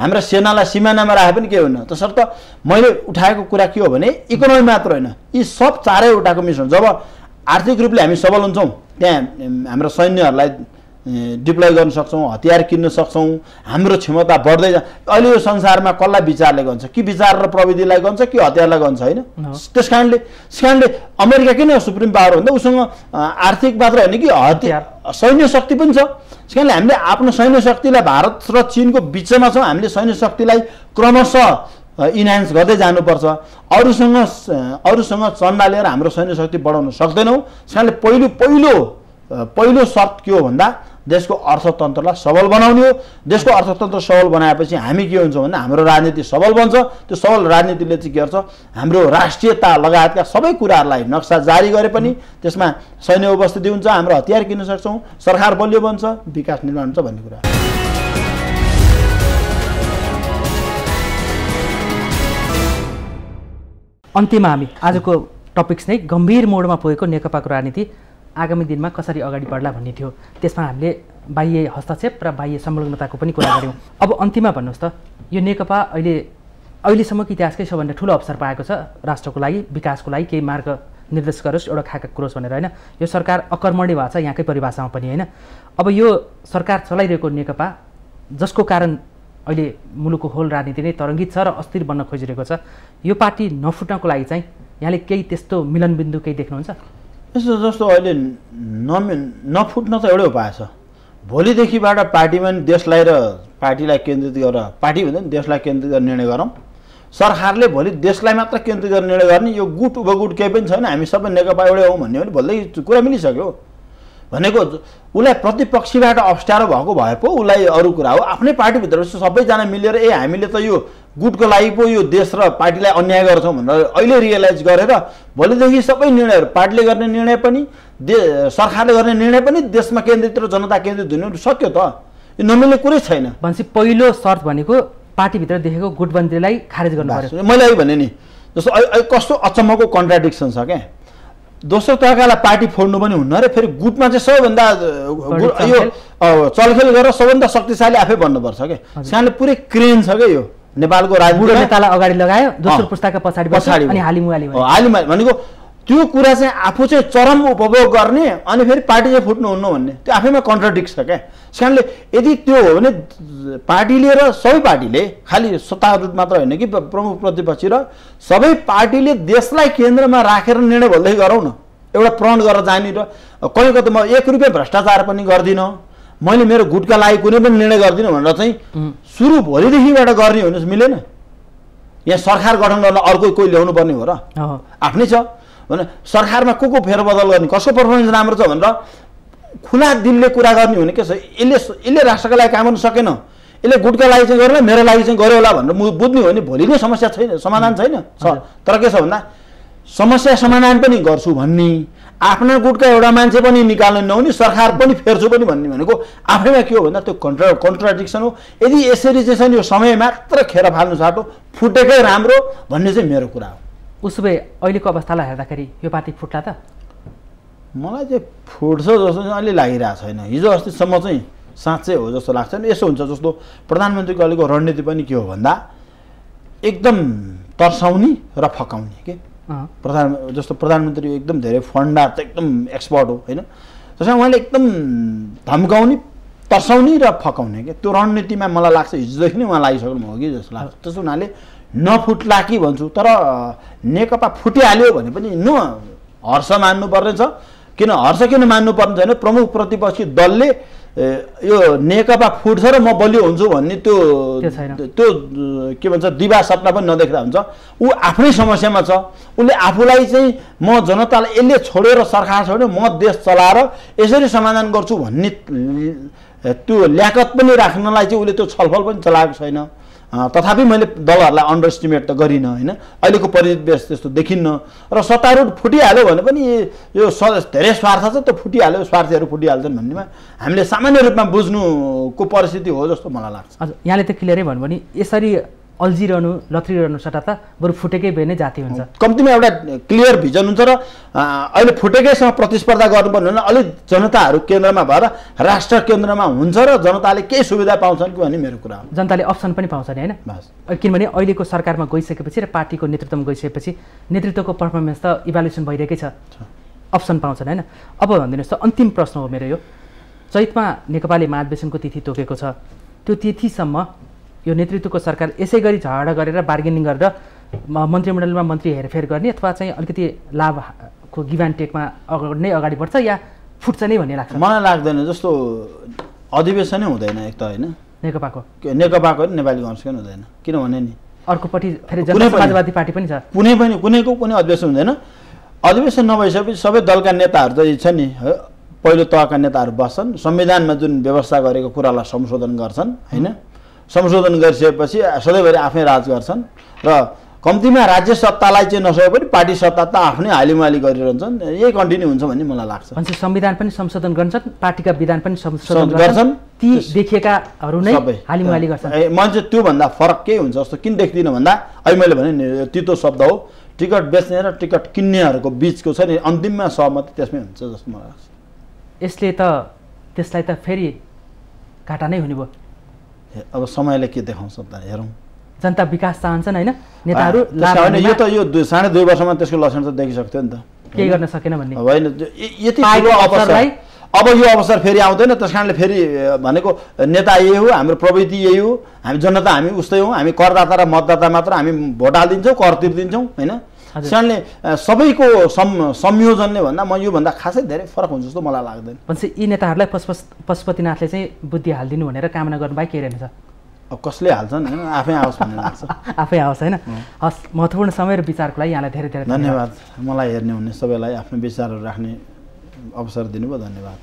हाम्रो सेनालाई सिमानामा राखे पनि के होइन तसर्थ मैले उठाएको कुरा के हो भने इकोनोमी मात्र होइन यी सब चारैवटाको मिसन जब आर्थिक रूपले हामी सबल हुन्छौँ त्यहाँ हाम्रो सैन्यहरूलाई डिप्लोय गर्न सक्छौँ हतियार किन्न सक्छौँ हाम्रो क्षमता बढ्दै जान्छ अहिले यो संसारमा कसलाई विचारले गर्छ कि विचार र प्रविधिलाई गर्छ कि हतियारलाई गर्छ होइन त्यस कारणले त्यस कारणले अमेरिका किन सुप्रिम पावर भन्दा उसँग आर्थिक मात्र होइन कि हतियार सैन्य शक्ति पनि छ त्यस कारणले हामीले आफ्नो सैन्य शक्तिलाई भारत र चिनको बिचमा छौँ हामीले सैन्य शक्तिलाई क्रमशः इन्हान्स गर्दै जानुपर्छ अरूसँग अरूसँग चन्दा लिएर हाम्रो सैन्य शक्ति बढाउन सक्दैनौँ त्यस कारणले पहिलो पहिलो पहिलो सर्त के हो भन्दा देशको अर्थतन्त्रलाई सबल बनाउने हो देशको अर्थतन्त्र सबल बनाएपछि हामी के हुन्छौँ भने हाम्रो राजनीति सबल बन्छ त्यो सबल राजनीतिले चाहिँ के गर्छ हाम्रो राष्ट्रियता लगायतका सबै कुराहरूलाई नक्सा जारी गरे पनि त्यसमा सैन्य उपस्थिति हुन्छ हाम्रो हतियार किन्न सक्छौँ सरकार बलियो बन्छ विकास निर्माण हुन्छ भन्ने कुरा अन्त्यमा हामी आजको टपिक्स नै गम्भीर मोडमा पुगेको नेकपाको राजनीति आगामी दिनमा कसरी अगाडि बढ्ला भन्ने थियो त्यसमा हामीले बाह्य हस्तक्षेप र बाह्य संलग्नताको पनि कुरा गऱ्यौँ अब अन्तिममा भन्नुहोस् त यो नेकपा अहिले अहिलेसम्मको इतिहासकै सबभन्दा ठुलो अवसर पाएको छ राष्ट्रको लागि विकासको लागि केही मार्ग निर्देश गरोस् एउटा खाका कुरोस् भनेर होइन यो सरकार अकर्मण्य भएको छ यहाँकै परिभाषामा पनि होइन अब यो सरकार चलाइरहेको नेकपा जसको कारण अहिले मुलुकको होल राजनीति नै तरङ्गित छ र अस्थिर बन्न खोजिरहेको छ यो पार्टी नफुट्नको लागि चाहिँ यहाँले केही त्यस्तो मिलनबिन्दु केही देख्नुहुन्छ यस्तो जस्तो अहिले नमि नफुट्न त एउटै उपाय छ भोलिदेखिबाट पार्टीमा पनि देशलाई र पार्टीलाई केन्द्रित गरेर पार्टी भन्दा नि देशलाई केन्द्रित गरेर निर्णय गरौँ सरकारले भोलि देशलाई मात्र केन्द्रित गरेर निर्णय गर्ने यो गुट उपगुट केही पनि छैन हामी सबै नेकपा एउटै हौँ भन्ने पनि भोलि कुरा मिलिसक्यो भनेको उसलाई प्रतिपक्षीबाट अप्ठ्यारो भएको भए पो उसलाई अरू कुरा हो आफ्नै पार्टीभित्र सबैजना मिलेर ए हामीले त यो गुटको लागि पो यो देश र पार्टीलाई अन्याय गर्छौँ भनेर अहिले रियलाइज गरेर भोलिदेखि सबै निर्णयहरू पार्टीले गर्ने निर्णय पनि दे सरकारले गर्ने निर्णय पनि देशमा केन्द्रित र जनता केन्द्रित हुने सक्यो त यो नमिल्ने कुरै छैन भनेपछि पहिलो सर्त भनेको पार्टीभित्र देखेको गुटबन्दीलाई खारेज गर्नु मैले अहिले भने नि जस्तो कस्तो अचम्मको कन्ट्राडिक्सन छ क्या दोस्रो तहकालाई पार्टी फोड्नु पनि हुन्न अरे फेरि गुटमा चाहिँ सबैभन्दा यो चलखेल गरेर सबभन्दा शक्तिशाली आफै बन्नुपर्छ क्या सानो पुरै क्रेन छ क्या यो नेपालको राजनीति नेतालाई अगाडि लगायो दोस्रो पुस्ताका पछाडि पछाडि हालिमुवाली भनेको त्यो कुरा चाहिँ आफू चाहिँ चरम उपभोग गर्ने अनि फेरि पार्टी चाहिँ फुट्नुहुन्न भन्ने त्यो आफैमा कन्ट्रडिक्ट छ क्या त्यस कारणले यदि त्यो हो भने पार्टीले र सबै पार्टीले खालि सत्तारूढ मात्र होइन कि प्रमुख प्रतिपक्षी र सबै पार्टीले देशलाई केन्द्रमा राखेर निर्णय भन्दै गरौँ न एउटा प्रण गरेर जाने र कहीँ कतै म एक रुपियाँ भ्रष्टाचार पनि गर्दिनँ मैले मेरो गुटका लागि कुनै पनि निर्णय गर्दिनँ भनेर चाहिँ सुरु भोलिदेखिबाट गर्ने भने मिलेन यहाँ सरकार गठन गर्न अर्को कोही ल्याउनु पर्ने हो र आफ्नै छ भने सरकारमा को को फेरबदल गर्ने कसको पर्फर्मेन्स राम्रो छ भनेर खुला दिलले कुरा गर्ने भने के छ यसले यसले राष्ट्रको लागि काम गर्नु सकेन यसले गुटका लागि चाहिँ गरेन मेरो लागि चाहिँ गऱ्यो होला भनेर बुझ्ने हो भने भोलि नै समस्या छैन समाधान छैन छ तर के छ भन्दा समस्या समाधान पनि गर्छु भन्ने आफ्ना गुटका एउटा मान्छे पनि निकाल्नु नहुने सरकार पनि फेर्छु पनि भन्ने भनेको आफैमा के हो भन्दा त्यो कन्ट्रा कन्ट्राडिक्सन हो यदि यसरी चाहिँ छ नि यो समय मात्र खेर फाल्नु साटो फुटेकै राम्रो भन्ने चाहिँ मेरो कुरा हो उसो भए अहिलेको अवस्थालाई हेर्दाखेरि यो पार्टी फुट्ला त मलाई चाहिँ फुट्छ जस्तो चाहिँ अहिले लागिरहेको छैन हिजो अस्तिसम्म चाहिँ साँच्चै हो जस्तो लाग्छ नि यसो हुन्छ जस्तो प्रधानमन्त्रीको अहिलेको रणनीति पनि के हो भन्दा एकदम तर्साउने र फकाउने के प्रधान जस्तो प्रधानमन्त्री एकदम धेरै फन्डा त एकदम एक्सपर्ट हो होइन जसमा उहाँले एकदम धम्काउने तर्साउने र फकाउने क्या त्यो रणनीतिमा मलाई लाग्छ हिजोदेखि नै उहाँ लागिसक्नुभयो कि जस्तो लाग्छ त्यस्तो हुनाले नफुट्ला कि भन्छु तर नेकपा फुटिहाल्यो भने पनि न हर्ष मान्नुपर्ने छ किन हर्ष किन मान्नु पर्ने छैन प्रमुख प्रतिपक्षी दलले यो नेकपा फुट्छ र म बलियो हुन्छु भन्ने त्यो त्यो के भन्छ दिवा सपना पनि नदेख्दा हुन्छ ऊ आफ्नै समस्यामा छ उसले आफूलाई चाहिँ म जनतालाई यसले छोडेर सरकार छोड्यो म देश चलाएर यसरी समाधान गर्छु भन्ने त्यो ल्याकत पनि राख्नलाई चाहिँ उसले त्यो छलफल पनि चलाएको छैन तथापि मैले दलहरूलाई अन्डर इस्टिमेट त गरिनँ होइन अहिलेको परिवेश त्यस्तो देखिन्न र सत्तारूढ फुटिहाल्यो भने पनि यो स धेरै स्वार्थ छ त्यो फुटिहाल्यो स्वार्थीहरू फुटिहाल्छन् भन्नेमा हामीले सामान्य रूपमा बुझ्नुको परिस्थिति हो जस्तो मलाई लाग्छ हजुर यहाँले त क्लियरै भन्नुभयो भने यसरी अल्झिरहनु लथ्रिरहनु सट्टा त बरु फुटेकै भए नै जाति हुन्छ कम्तीमा एउटा क्लियर भिजन हुन्छ र अहिले फुटेकैसँग प्रतिस्पर्धा गर्नुपर्ने भने अलिक जनताहरू केन्द्रमा भएर राष्ट्र केन्द्रमा हुन्छ र जनताले केही सुविधा पाउँछन् कि भन्ने मेरो कुरा हो जनताले अप्सन पनि पाउँछ नि होइन किनभने अहिलेको सरकारमा गइसकेपछि र पार्टीको नेतृत्वमा गइसकेपछि नेतृत्वको पर्फर्मेन्स त इभ्यालुएसन भइरहेकै छ अप्सन पाउँछन् होइन अब भनिदिनुहोस् त अन्तिम प्रश्न हो मेरो यो चैतमा नेपाली महाधिवेशनको तिथि तोकेको छ त्यो तिथिसम्म यो नेतृत्वको सरकार यसै गरी झगडा गरेर बार्गेनिङ गरेर मन्त्रीमण्डलमा मन्त्री हेरफेर गर्ने अथवा चाहिँ अलिकति लाभको गिभ टेकमा अगाडि नै अगाडि बढ्छ या फुट्छ नै भन्ने लाग्छ मलाई लाग्दैन जस्तो अधिवेशनै हुँदैन एक त होइन नेकपाको नेकपाको नेपाली कङ्ग्रेसकै हुँदैन किनभने नि अर्कोपट्टि फेरि समाजवादी पार्टी पनि छ कुनै पनि कुनैको कुनै अधिवेशन हुँदैन अधिवेशन नभइसकेपछि सबै दलका नेताहरू त छ नि पहिलो तहका नेताहरू बस्छन् संविधानमा जुन व्यवस्था गरेको कुरालाई संशोधन गर्छन् होइन संशोधन गरिसकेपछि सधैँभरि आफै राज गर्छन् र कम्तीमा राज्य सत्तालाई चाहिँ नसके पनि पार्टी सत्ता त आफ्नै हालिमाली गरिरहन्छन् यही कन्टिन्यू हुन्छ भन्ने मलाई लाग्छ भनेपछि संविधान पनि संशोधन गर्छन् पार्टीका विधान पनि संशोधन गर्छन् ती देखिएकाहरू नै हालिमाली गर्छन् चाहिँ त्योभन्दा फरक केही हुन्छ जस्तो किन देख्दिनँ भन्दा अहिले मैले भने तितो शब्द हो टिकट बेच्ने र टिकट किन्नेहरूको बिचको छ नि अन्तिममा सहमति त्यसमै हुन्छ जस्तो मलाई लाग्छ यसले त त्यसलाई त फेरि घाटा नै हुने भयो अब समयले के देखाउँछ त हेरौँ जनता विकास चाहन्छन् होइन नेताहरू यो त यो साढे दुई वर्षमा त्यसको लक्षण त देखिसक्थ्यो नि त केही गर्न सकेन भन्ने होइन यति अब यो अवसर फेरि आउँदैन त्यस कारणले फेरि भनेको नेता यही हो हाम्रो प्रवृत्ति यही हो हामी जनता हामी उस्तै हौँ हामी करदाता र मतदाता मात्र हामी भोट हालिदिन्छौँ कर तिर्दिन्छौँ होइन स्यानले सबैको सम् संयोजनले भन्दा म योभन्दा खासै धेरै फरक हुन्छ जस्तो मलाई लाग्दैन भनेपछि यी नेताहरूलाई पशुपतिनाथले चाहिँ बुद्धि हालिदिनु भनेर कामना गर्नु गर्नुभयो के रहेछ अब कसले हाल्छन् होइन आफै आओस् भन्ने लाग्छ आफै आओस् होइन हस् महत्त्वपूर्ण समय र विचारको लागि यहाँलाई धेरै धेरै धन्यवाद मलाई हेर्ने हुने सबैलाई आफ्नो विचारहरू राख्ने अवसर दिनुभयो धन्यवाद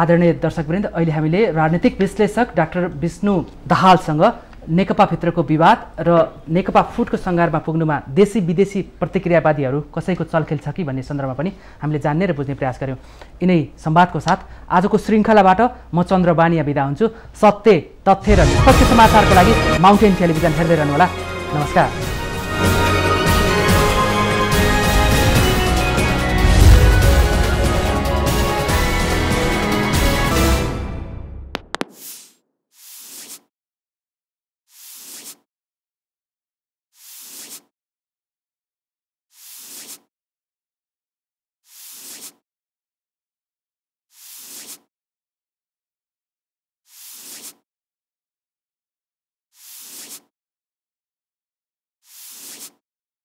आदरणीय दर्शकवृन्द अहिले हामीले राजनीतिक विश्लेषक डाक्टर विष्णु दाहालसँग नेकपाभित्रको विवाद र नेकपा फुटको सङ्घारमा पुग्नुमा देशी विदेशी प्रतिक्रियावादीहरू कसैको चलखेल छ कि भन्ने सन्दर्भमा पनि हामीले जान्ने र बुझ्ने प्रयास गऱ्यौँ यिनै संवादको साथ आजको श्रृङ्खलाबाट म चन्द्र बानिया विदा हुन्छु सत्य तथ्य र निष्पक्ष समाचारको लागि माउन्टेन टेलिभिजन हेर्दै रहनुहोला नमस्कार